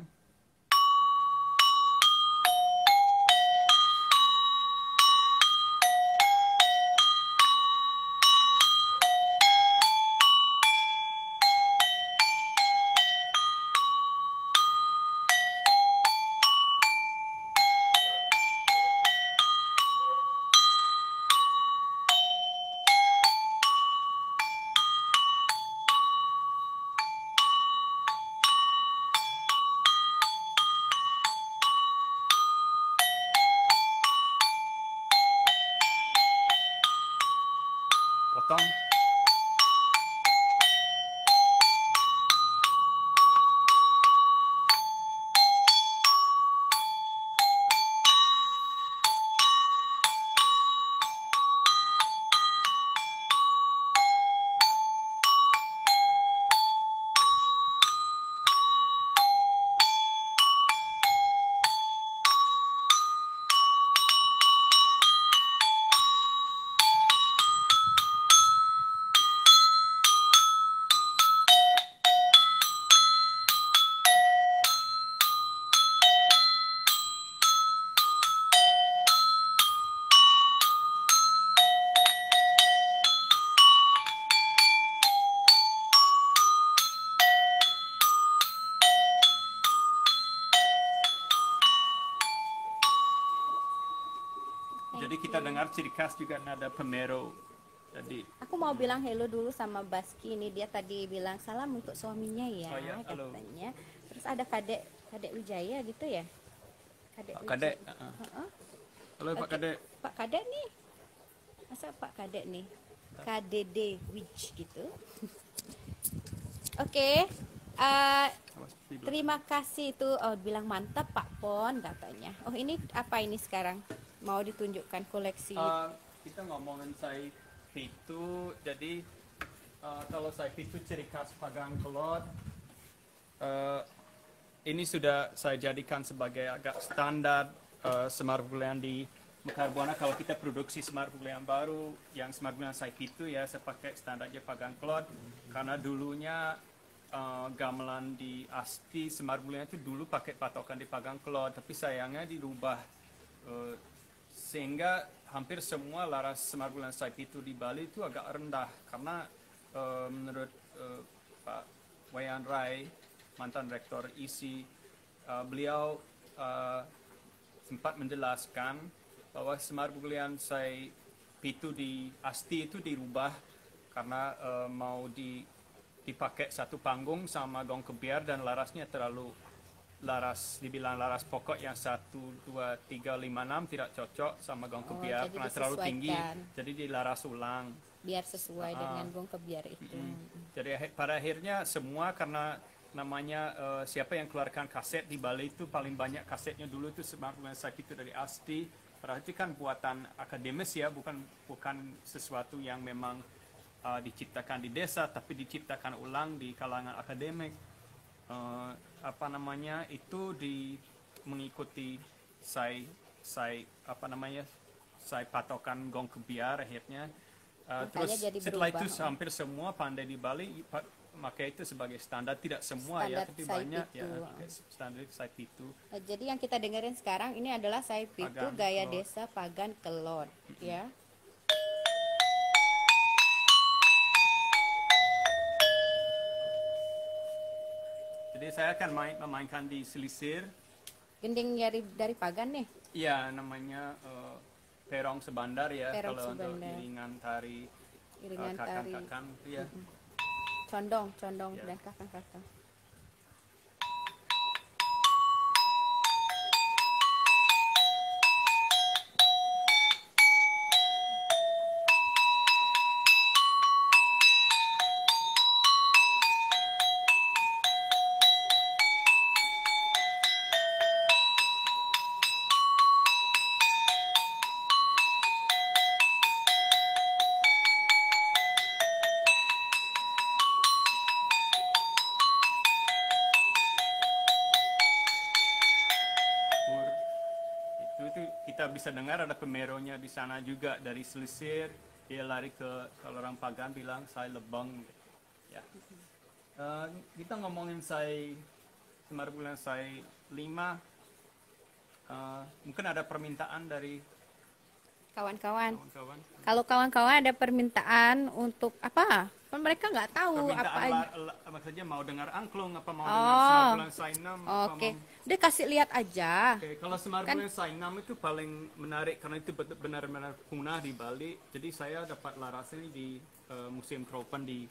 当 kita dengar ciri khas juga nada pemero jadi aku mau hmm. bilang hello dulu sama Baski ini dia tadi bilang salam untuk suaminya ya, oh, ya katanya halo. terus ada kadek kadek Wijaya gitu ya kadek Pak oh, Kadek uh -huh. halo Pak Kadek Pak Kadek nih masa Pak Kadek nih KDD Witch gitu [laughs] oke okay. uh, eh, terima kasih itu oh bilang mantap Pak Pon katanya oh ini apa ini sekarang mau ditunjukkan koleksi? Uh, kita ngomongin saya itu jadi uh, kalau saya itu ciri khas pagang kelot uh, ini sudah saya jadikan sebagai agak standar uh, semar bulan di Buana kalau kita produksi semar bulan baru yang semar bulan saya itu ya saya pakai standarnya pagang kelot karena dulunya uh, gamelan di Asti semar bulian itu dulu pakai patokan di pagang kelot tapi sayangnya dirubah uh, sehingga hampir semua laras semar bulan sayap itu di Bali itu agak rendah karena uh, menurut uh, Pak Wayan Rai mantan rektor ISI uh, eh, beliau uh, sempat menjelaskan bahwa semar bulan sayap pitu di Asti itu dirubah karena uh, mau di dipakai satu panggung sama gong kebiar dan larasnya terlalu laras dibilang laras pokok yang satu dua tiga lima enam tidak cocok sama gong oh, kebiar oh, karena terlalu tinggi. Jadi dilaras ulang biar sesuai uh, dengan gong kebiar itu. Mm Jadi pada akhirnya semua karena namanya uh, siapa yang keluarkan kaset di Bali itu paling banyak kasetnya dulu itu sebenarnya saya itu dari Asti berarti kan buatan akademis ya bukan bukan sesuatu yang memang uh, diciptakan di desa tapi diciptakan ulang di kalangan akademik uh, apa namanya itu di mengikuti saya saya apa namanya saya patokan gong kebiar akhirnya uh, terus setelah itu oh. hampir semua pandai di Bali maka itu sebagai standar tidak semua standard ya tapi banyak ya standar saya itu jadi yang kita dengerin sekarang ini adalah saya itu gaya kelod. desa pagan kelor mm -hmm. ya Jadi saya akan main memainkan di selisir. Gending dari dari pagan nih? Iya, namanya uh, perong sebandar ya perong kalau sebandar. untuk iringan tari eh, iringan uh, Kakan kakan, tari. ya. Condong, condong ya. dan kakak-kakak. bisa dengar ada pemeronya di sana juga dari Selisir dia lari ke kalau orang Pagan bilang saya lebang ya uh, kita ngomongin saya kemarin bulan saya lima uh, mungkin ada permintaan dari kawan-kawan. Kalau kawan-kawan ada permintaan untuk apa? Kan mereka nggak tahu apa aja. Maksudnya mau dengar angklung apa mau oh. dengar Semar Sainam. Oke, okay. mau... dia kasih lihat aja. Okay. Kalau Semar kan... Sainam itu paling menarik karena itu benar-benar punah di Bali. Jadi saya dapat laras ini di uh, Museum Kropen di,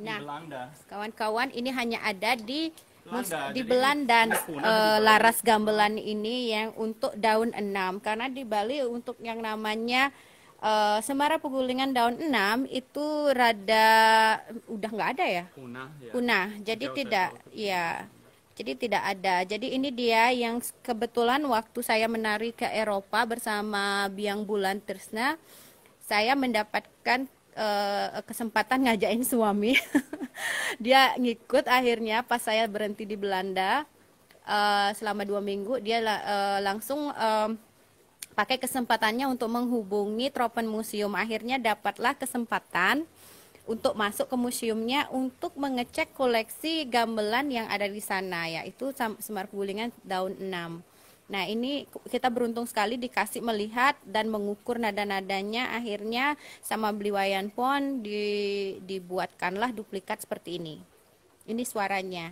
nah, di Belanda. Kawan-kawan ini hanya ada di Belanda, di Belanda uh, Laras Gamelan ini yang untuk daun enam karena di Bali untuk yang namanya uh, Semara Pegulingan daun enam itu rada udah nggak ada ya? Punah. Ya. Punah. Jadi Jauh tidak ya. Jadi tidak ada. Jadi ini dia yang kebetulan waktu saya menari ke Eropa bersama Biang Bulan tersna saya mendapatkan Eh, kesempatan ngajakin suami. [laughs] dia ngikut akhirnya pas saya berhenti di Belanda uh, selama dua minggu dia uh, langsung uh, pakai kesempatannya untuk menghubungi Tropen Museum. Akhirnya dapatlah kesempatan untuk masuk ke museumnya untuk mengecek koleksi gamelan yang ada di sana yaitu Semar Gulingan daun 6. Nah ini kita beruntung sekali dikasih melihat dan mengukur nada-nadanya akhirnya sama wayan pun di, dibuatkanlah duplikat seperti ini. Ini suaranya.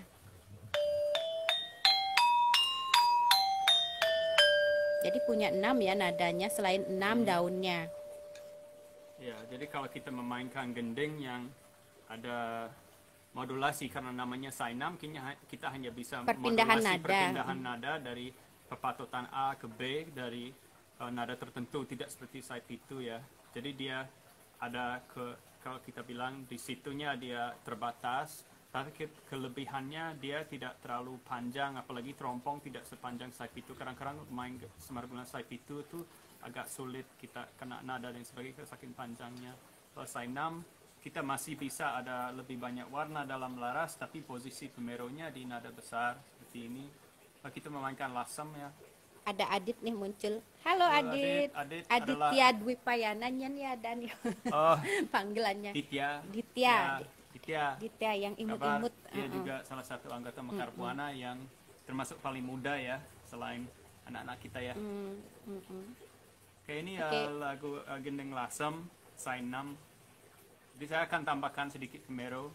Jadi punya enam ya nadanya selain enam hmm. daunnya. Ya, jadi kalau kita memainkan gending yang ada modulasi karena namanya sainam, kita hanya bisa perpindahan modulasi nada. perpindahan nada dari perpatutan A ke B dari uh, nada tertentu tidak seperti side itu ya jadi dia ada ke kalau kita bilang di situnya dia terbatas tapi kelebihannya dia tidak terlalu panjang apalagi terompong tidak sepanjang side itu kadang-kadang main semar guna side itu tuh agak sulit kita kena nada dan sebagainya saking panjangnya side 6 kita masih bisa ada lebih banyak warna dalam laras tapi posisi pemeronya di nada besar seperti ini Nah, kita memainkan lasem ya ada Adit nih muncul. Halo Halo eh, Adit. Adit, Adit Adit adalah... Dwi Payananya ya, nih ada nih. Oh. [laughs] Panggilannya. Ditya. Ditya. Ya, Ditya. Ditya yang imut-imut. Dia uh -uh. juga salah satu anggota Mekar mm -hmm. Buana yang termasuk paling muda ya selain anak-anak kita ya. Mm -hmm. Oke ini okay. Ya, uh, lagu uh, Gendeng Lasem, 6. Jadi saya akan tambahkan sedikit Kemero.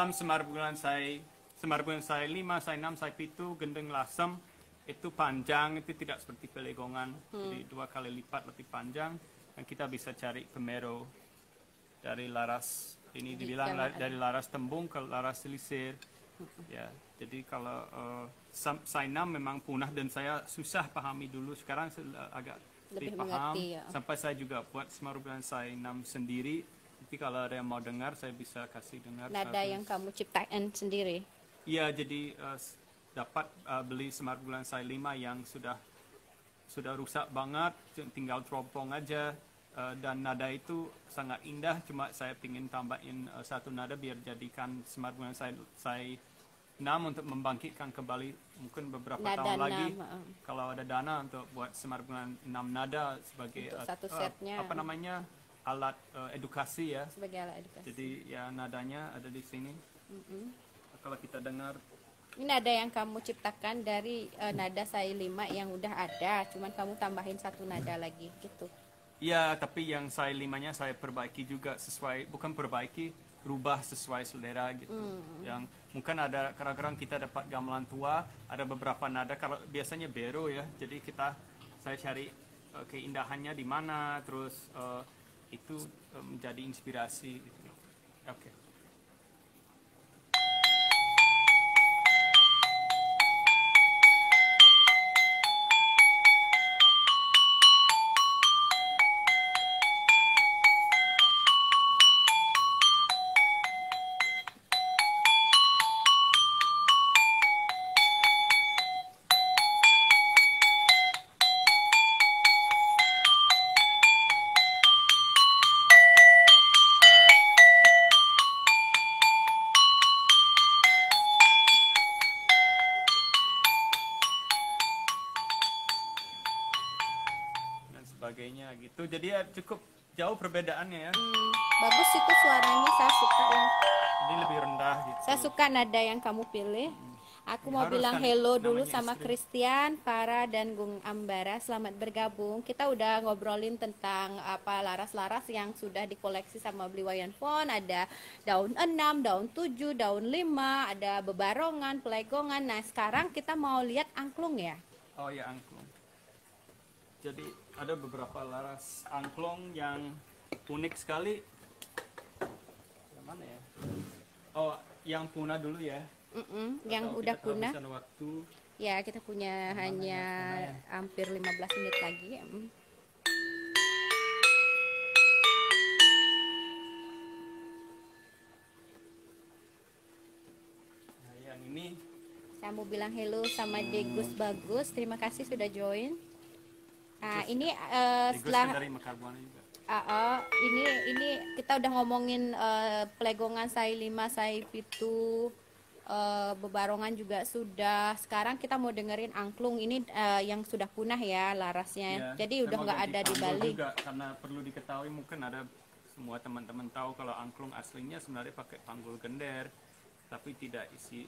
dalam semar bulan saya semar bulan saya lima saya enam saya pitu gendeng lasem itu panjang itu tidak seperti pelegongan hmm. jadi dua kali lipat lebih panjang dan kita bisa cari pemero dari laras ini dibilang la, dari laras tembung ke laras selisir hmm. ya jadi kalau uh, eh, Sainam memang punah dan saya susah pahami dulu sekarang agak lebih paham ya. sampai saya juga buat saya Sainam sendiri tapi kalau ada yang mau dengar, saya bisa kasih dengar. Nada satu. yang kamu ciptakan sendiri? Iya, jadi uh, dapat uh, beli smart bulan saya 5 yang sudah sudah rusak banget, tinggal teropong aja. Uh, dan nada itu sangat indah, cuma saya ingin tambahin uh, satu nada biar jadikan smart bulan saya, saya 6 untuk membangkitkan kembali mungkin beberapa nada tahun 6. lagi kalau ada dana untuk buat semar bulan 6 nada sebagai uh, satu setnya apa namanya alat uh, edukasi ya. Sebagai alat edukasi. Jadi ya nadanya ada di sini. Mm -hmm. Kalau kita dengar. Ini nada yang kamu ciptakan dari uh, nada saya lima yang udah ada, cuman kamu tambahin satu nada lagi gitu. Iya, tapi yang saya limanya saya perbaiki juga sesuai, bukan perbaiki, rubah sesuai selera gitu. Mm. Yang mungkin ada kadang-kadang kita dapat gamelan tua, ada beberapa nada kalau biasanya bero ya. Jadi kita saya cari uh, keindahannya di mana, terus uh, itu eh, menjadi inspirasi. Gitu. Oke. Okay. jadi ya cukup jauh perbedaannya ya hmm, bagus itu suaranya saya suka ya ini lebih rendah gitu saya suka nada yang kamu pilih hmm. Aku mau bilang kan hello dulu sama Christian, Para dan Gung Ambara. Selamat bergabung. Kita udah ngobrolin tentang apa laras-laras yang sudah dikoleksi sama Beli Wayan phone. Ada daun 6, daun 7, daun 5, ada bebarongan, pelegongan. Nah, sekarang kita mau lihat angklung ya. Oh ya, angklung jadi ada beberapa laras angklung yang unik sekali yang mana ya oh yang punah dulu ya mm -mm, yang udah punah waktu ya kita punya hanya ya. ya? hampir 15 menit lagi ya. Mm. Nah, yang ini. Saya mau bilang hello sama hmm. Degus Bagus. Terima kasih sudah join. Nah, Terus, ah, ini uh, setelah dari juga. Uh, uh, ini ini kita udah ngomongin uh, eh, pelegongan sai lima sai pitu uh, bebarongan juga sudah. Sekarang kita mau dengerin angklung ini uh, yang sudah punah ya larasnya. Ya, Jadi udah nggak ada di Bali. Juga, karena perlu diketahui mungkin ada semua teman-teman tahu kalau angklung aslinya sebenarnya pakai panggul gender tapi tidak isi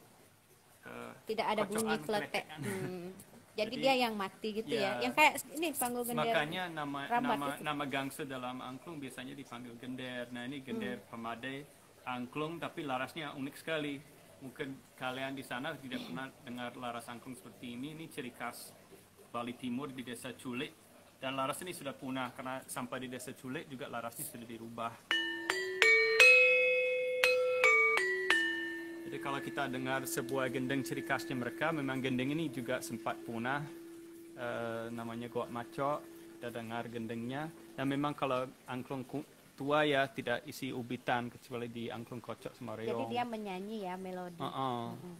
uh, tidak ada bunyi kletek. Hmm. [laughs] jadi, jadi dia yang mati gitu ya, ya. yang kayak ini panggul gender makanya nama nama gitu. nama gangsa dalam angklung biasanya dipanggil gender nah ini gender hmm. pemadai angklung tapi larasnya unik sekali mungkin kalian di sana tidak [clears throat] pernah dengar laras angklung seperti ini ini ciri khas Bali Timur di desa Culik dan laras ini sudah punah karena sampai di desa Culik juga larasnya sudah dirubah Jadi kalau kita dengar sebuah gendeng ciri khasnya mereka, memang gendeng ini juga sempat punah, e, namanya Goat Maco, kita dengar gendengnya. Dan memang kalau angklung tua ya tidak isi ubitan kecuali di angklung kocok sama reong. Jadi dia menyanyi ya melodi. Uh -uh. Uh -huh.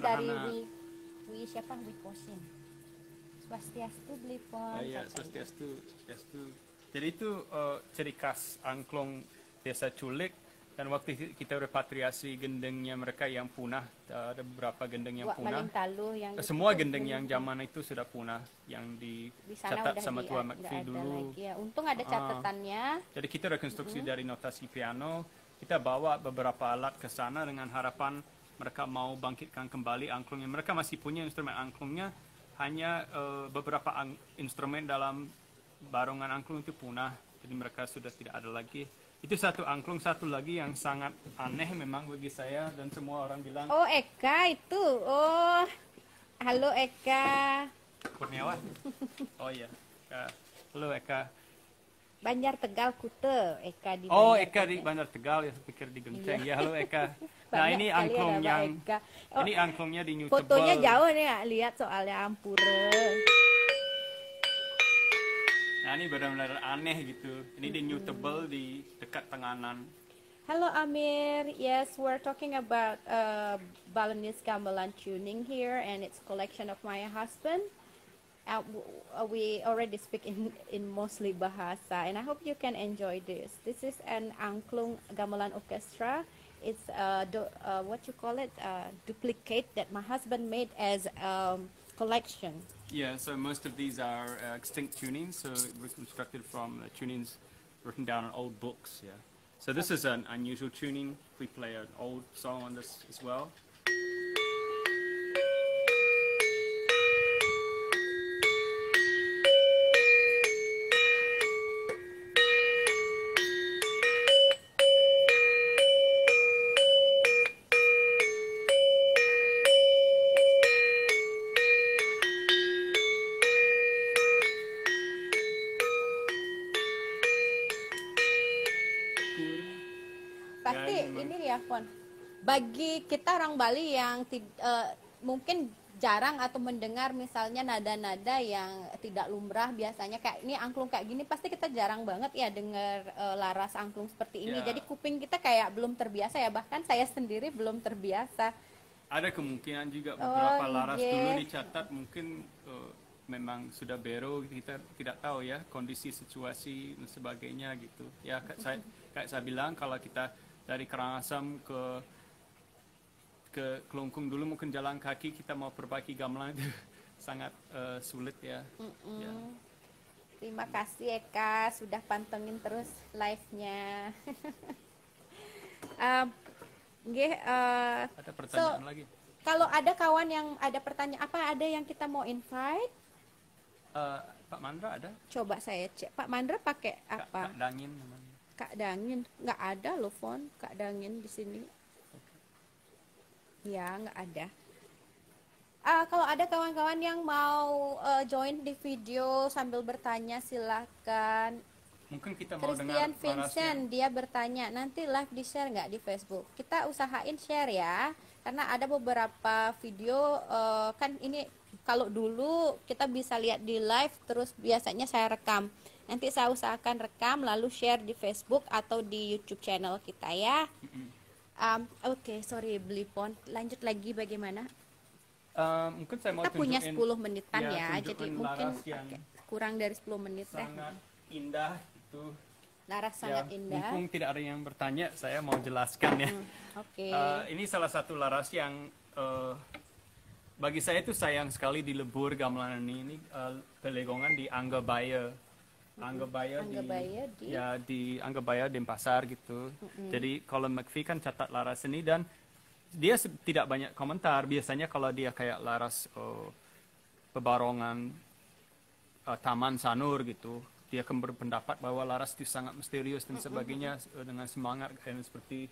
dari Wi, Wi siapa Wi Posin. Swastiastu beli pon. Oh, iya, swastiastu, swastiastu. Jadi itu uh, ciri khas angklung desa Culik dan waktu kita repatriasi gendengnya mereka yang punah eh, ada beberapa gendeng yang Wak, punah yang semua gendeng yang zaman itu sudah punah yang dicatat di sama di, Tuan Makfi dulu ya. untung ada ah. catatannya uh, jadi kita rekonstruksi uh mm-hmm. -huh. dari notasi piano kita bawa beberapa alat ke sana dengan harapan mereka mau bangkitkan kembali angklungnya. Mereka masih punya instrumen angklungnya, hanya uh, beberapa ang instrumen dalam barongan angklung itu punah, jadi mereka sudah tidak ada lagi. Itu satu angklung, satu lagi yang sangat aneh memang bagi saya dan semua orang bilang. Oh Eka itu, oh halo Eka. Kurniawan. Oh iya, Eka. halo Eka. Banjar Tegal Kute Eka di Oh Eka di Banjar Tegal ya saya pikir di Genceng iya. ya halo Eka [laughs] nah ini angklung yang Oh, ini angklungnya di New fotonya Tebal. jauh nih lihat soalnya ampure nah ini benar-benar aneh gitu ini di New Tebal di dekat Tenganan Halo Amir, yes, we're talking about uh, Balinese gamelan tuning here and its collection of my husband. uh, we already speak in, in mostly Bahasa, and I hope you can enjoy this. This is an Angklung Gamelan Orchestra. It's uh, what you call it, duplicate that my husband made as a um, collection. Yeah, so most of these are uh, extinct tunings, so reconstructed from tunings written down in old books. Yeah. So this okay. is an unusual tuning. We play an old song on this as well. bagi kita orang Bali yang uh, mungkin jarang atau mendengar misalnya nada-nada yang tidak lumrah biasanya kayak ini angklung kayak gini pasti kita jarang banget ya dengar e, laras angklung seperti ini. Ya. Jadi kuping kita kayak belum terbiasa ya bahkan saya sendiri belum terbiasa. Ada kemungkinan juga oh, beberapa oh, laras yes. dulu dicatat mungkin e, memang sudah bero kita tidak tahu ya kondisi situasi dan sebagainya gitu. Ya kayak saya kayak saya bilang kalau kita dari Karangasem ke ke Kelungkung dulu mungkin jalan kaki kita mau perbaiki gamelan itu [laughs] sangat uh, sulit ya. Mm -mm. ya. Terima kasih Eka sudah pantengin terus live-nya. um, [laughs] uh, ada so, lagi. Kalau ada kawan yang ada pertanyaan apa ada yang kita mau invite? Uh, Pak Mandra ada? Coba saya cek. Pak Mandra pakai apa? Kak, Dangin namanya. Kak Dangin nggak ada loh phone Kak Dangin di sini. Ya, nggak ada. Uh, kalau ada kawan-kawan yang mau uh, join di video sambil bertanya, silahkan. Mungkin kita mau Christian dengar Vincent, larasnya. dia bertanya, nanti live di-share nggak di Facebook? Kita usahain share ya, karena ada beberapa video, uh, kan ini kalau dulu kita bisa lihat di live, terus biasanya saya rekam. Nanti saya usahakan rekam, lalu share di Facebook atau di YouTube channel kita ya. Mm -hmm. Um, Oke, okay, sorry pon. Lanjut lagi bagaimana? Um, mungkin saya mau Kita punya 10 menitan ya, ya jadi mungkin okay, kurang dari 10 menit sangat deh. indah itu. Laras ya, sangat ya, indah. Mumpung tidak ada yang bertanya, saya mau jelaskan ya. Hmm, oke. Okay. Uh, ini salah satu laras yang uh, bagi saya itu sayang sekali di Lebur Gamelan ini, ini uh, pelegongan di Angga Baya Anggabaya, di, di ya di Anggabaya pasar gitu. Mm-hmm. Jadi kalau McVie kan catat Laras ini dan dia tidak banyak komentar. Biasanya kalau dia kayak Laras oh, pebarongan uh, Taman Sanur gitu, dia akan berpendapat bahwa Laras itu sangat misterius dan sebagainya mm-hmm. dengan semangat yang seperti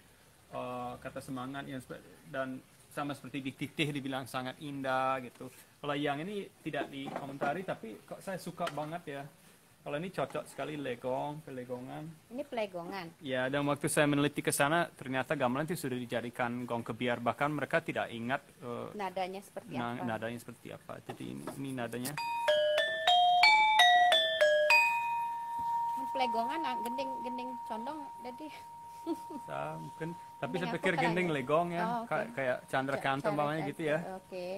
uh, kata semangat yang dan sama seperti di titih dibilang sangat indah gitu. Kalau yang ini tidak dikomentari tapi kok saya suka banget ya kalau ini cocok sekali legong, pelegongan. Ini pelegongan. Ya, dan waktu saya meneliti ke sana, ternyata gamelan itu sudah dijadikan gong kebiar. Bahkan mereka tidak ingat uh, nadanya seperti na apa. Nadanya seperti apa. Jadi ini, ini nadanya. Pelegongan, gending-gending ah, condong, jadi. [laughs] mungkin, tapi saya pikir gending ya? legong ya, oh, okay. kayak Chandra Kanto C- gitu ya. Oke. Okay.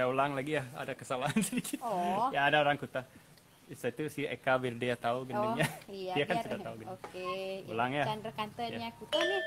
saya ulang lagi ya, ada kesalahan [laughs] sedikit. Oh. ya ada orang Kuta. Itu si Eka biar dia tahu gendengnya. Oh, iya, dia kan sudah tahu gendeng. Oke. Okay. Ulang ya. Rekan rekannya yeah. Kuta nih.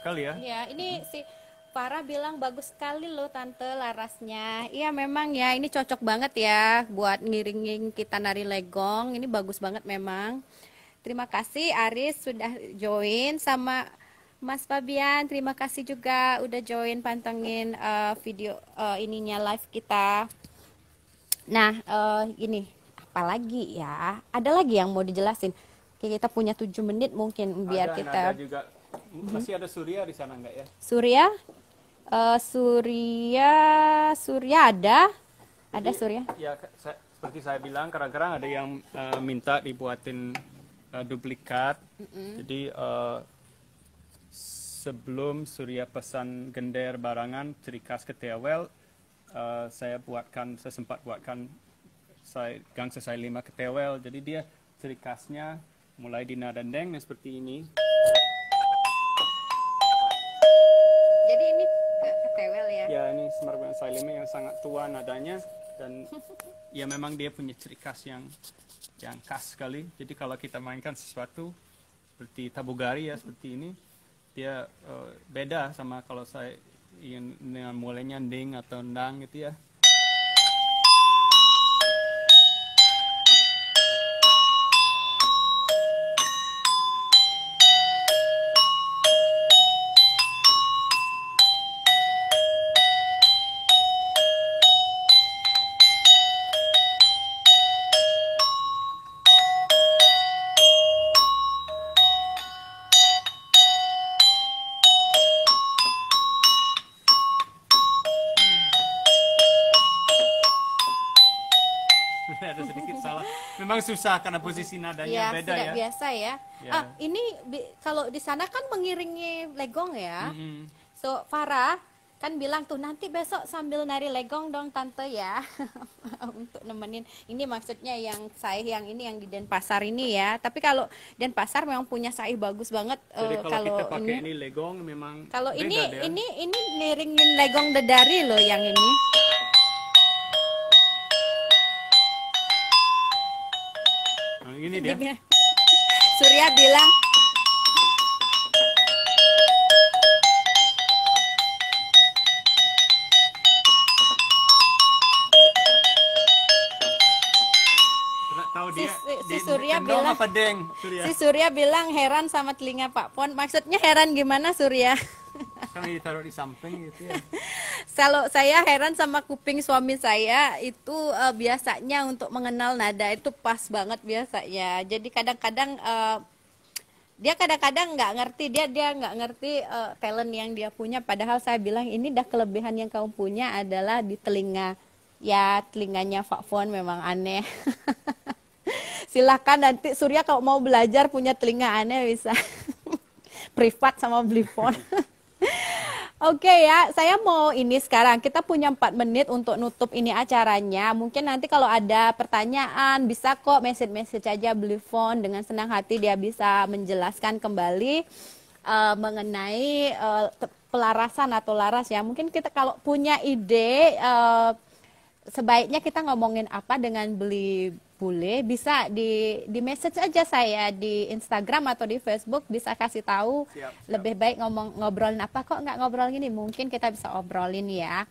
sekali ya. Iya, ini si para bilang bagus sekali loh tante larasnya. Iya memang ya, ini cocok banget ya buat ngiringin kita nari legong. Ini bagus banget memang. Terima kasih Aris sudah join sama Mas Fabian, terima kasih juga udah join pantengin uh, video uh, ininya live kita. Nah, uh, eh, ini lagi ya? Ada lagi yang mau dijelasin? Kita punya tujuh menit mungkin biar ada, kita ada juga Mm-hmm. Masih ada Surya di sana enggak ya? Surya? Uh, Surya, Surya ada. ada Surya? Ya, saya, seperti saya bilang, kadang-kadang ada yang uh, minta dibuatin uh, duplikat. Mm -hmm. Jadi uh, sebelum Surya pesan gender barangan cerikas ke Tiawel, uh, saya buatkan, saya sempat buatkan saya gang selesai lima ke Tiawel. Jadi dia cerikasnya mulai di nada seperti ini. Marwan Salimah yang sangat tua nadanya dan [laughs] ya memang dia punya ciri khas yang yang khas sekali. Jadi kalau kita mainkan sesuatu seperti tabugari ya seperti ini dia uh, beda sama kalau saya ingin dengan mulainya ding atau ndang gitu ya memang susah karena posisi nadanya ya, beda tidak ya. biasa ya. ya. Ah, ini kalau di sana kan mengiringi legong ya. Mm-hmm. So Farah kan bilang tuh nanti besok sambil nari legong dong tante ya [laughs] untuk nemenin ini maksudnya yang saya yang ini yang di Denpasar ini ya tapi kalau Denpasar memang punya saya bagus banget Jadi uh, kalau, kalau kita pakai ini, legong memang kalau ini dia. ini ini niringin legong dedari loh yang ini dia. Surya bilang dia si, si Surya bilang apa deng Surya. si Surya bilang heran sama telinga Pak Pon maksudnya heran gimana Surya karena ditaruh di samping gitu ya [laughs] kalau saya heran sama kuping suami saya itu uh, biasanya untuk mengenal nada itu pas banget biasanya. Jadi kadang-kadang eh, dia kadang-kadang nggak ngerti dia dia nggak ngerti uh, talent yang dia punya. Padahal saya bilang ini dah kelebihan yang kamu punya adalah di telinga. Ya telinganya Fakfon memang aneh. [laughs] Silahkan nanti Surya kalau mau belajar punya telinga aneh bisa [laughs] privat sama beli phone. [laughs] Oke okay ya, saya mau ini sekarang kita punya 4 menit untuk nutup ini acaranya. Mungkin nanti kalau ada pertanyaan bisa kok message-message aja phone dengan senang hati dia bisa menjelaskan kembali uh, mengenai uh, pelarasan atau laras ya. Mungkin kita kalau punya ide uh, sebaiknya kita ngomongin apa dengan beli boleh bisa di di message aja saya di Instagram atau di Facebook bisa kasih tahu siap, siap. lebih baik ngomong ngobrolin apa kok nggak ngobrol gini mungkin kita bisa obrolin ya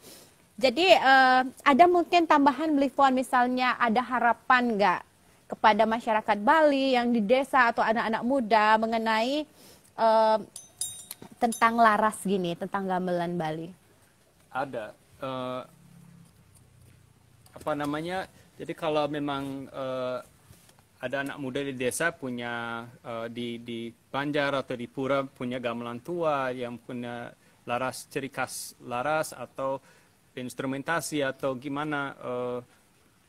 jadi uh, ada mungkin tambahan beli misalnya ada harapan nggak kepada masyarakat Bali yang di desa atau anak-anak muda mengenai uh, tentang laras gini tentang gamelan Bali ada uh, apa namanya jadi kalau memang uh, ada anak muda di desa punya uh, di di Banjar atau di Pura punya gamelan tua yang punya laras ciri khas laras atau instrumentasi atau gimana uh,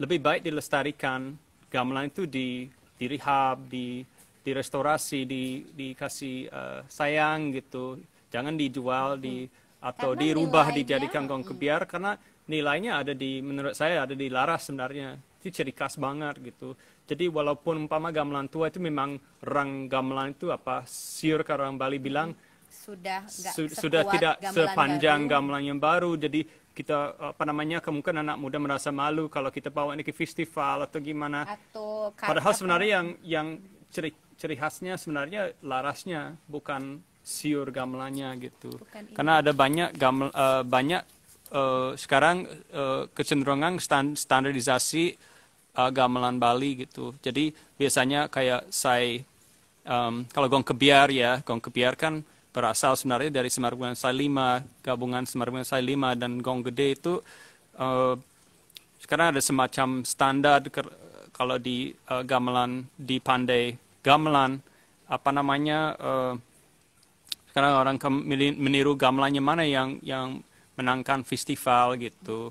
lebih baik dilestarikan gamelan itu di di rehab di restorasi, di dikasih uh, sayang gitu jangan dijual di hmm. atau karena dirubah nilainya, dijadikan gong hmm. kebiar karena nilainya ada di menurut saya ada di Laras sebenarnya itu ciri khas banget gitu jadi walaupun umpama gamelan tua itu memang rang gamelan itu apa siur kalau orang Bali bilang sudah su sudah tidak gamelan sepanjang baru. gamelan yang baru jadi kita apa namanya kemungkinan anak muda merasa malu kalau kita bawa ini ke festival atau gimana atau padahal sebenarnya yang yang ciri ciri khasnya sebenarnya larasnya bukan siur gamelannya gitu karena ada banyak gamel uh, banyak Eh, sekarang uh, kecenderungan stand, standarisasi uh, gamelan Bali gitu. Jadi biasanya kayak saya um, kalau gong kebiar ya, gong kebiar kan berasal sebenarnya dari Semar saya lima gabungan Semar saya lima dan gong gede itu uh, sekarang ada semacam standar kalau di uh, gamelan di pandai gamelan apa namanya uh, sekarang orang meniru gamelannya mana yang yang menangkan festival gitu.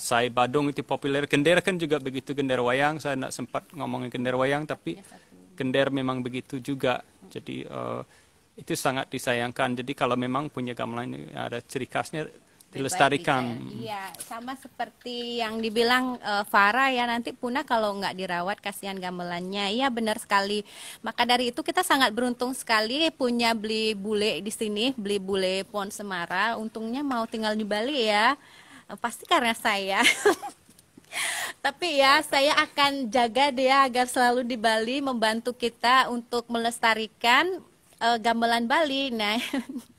Saya Badung itu populer. Gender kan juga begitu gender wayang. Saya tidak sempat ngomongin gender wayang, tapi iya, gender memang begitu juga. Jadi uh, itu sangat disayangkan. Jadi kalau memang punya gamelan ada ciri khasnya dilestarikan. Kan. Iya, sama seperti yang dibilang uh, Farah ya nanti punah kalau nggak dirawat kasihan gamelannya. Iya benar sekali. Maka dari itu kita sangat beruntung sekali punya beli bule di sini, beli bule pohon Semara. Untungnya mau tinggal di Bali ya. Eh, pasti karena saya. [laughs] Tapi ya, saya akan jaga dia agar selalu di Bali membantu kita untuk melestarikan uh, gamelan Bali. Nah, [laughs]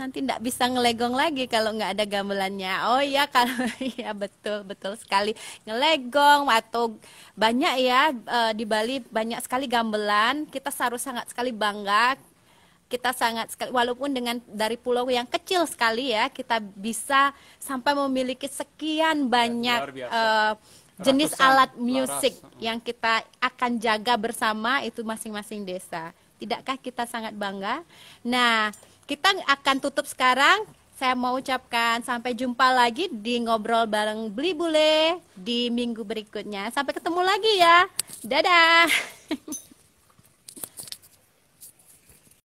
nanti tidak bisa ngelegong lagi kalau nggak ada gamelannya. Oh iya kalau [laughs] ya betul betul sekali ngelegong atau banyak ya eh, di Bali banyak sekali gamelan. Kita harus sangat sekali bangga. Kita sangat sekali walaupun dengan dari pulau yang kecil sekali ya kita bisa sampai memiliki sekian iya, banyak uh, jenis Ratusan alat musik laras. yang kita akan jaga bersama itu masing-masing desa. Tidakkah kita sangat bangga? Nah, kita akan tutup sekarang. Saya mau ucapkan sampai jumpa lagi di ngobrol bareng Beli Bule di minggu berikutnya. Sampai ketemu lagi ya. Dadah. [laughs]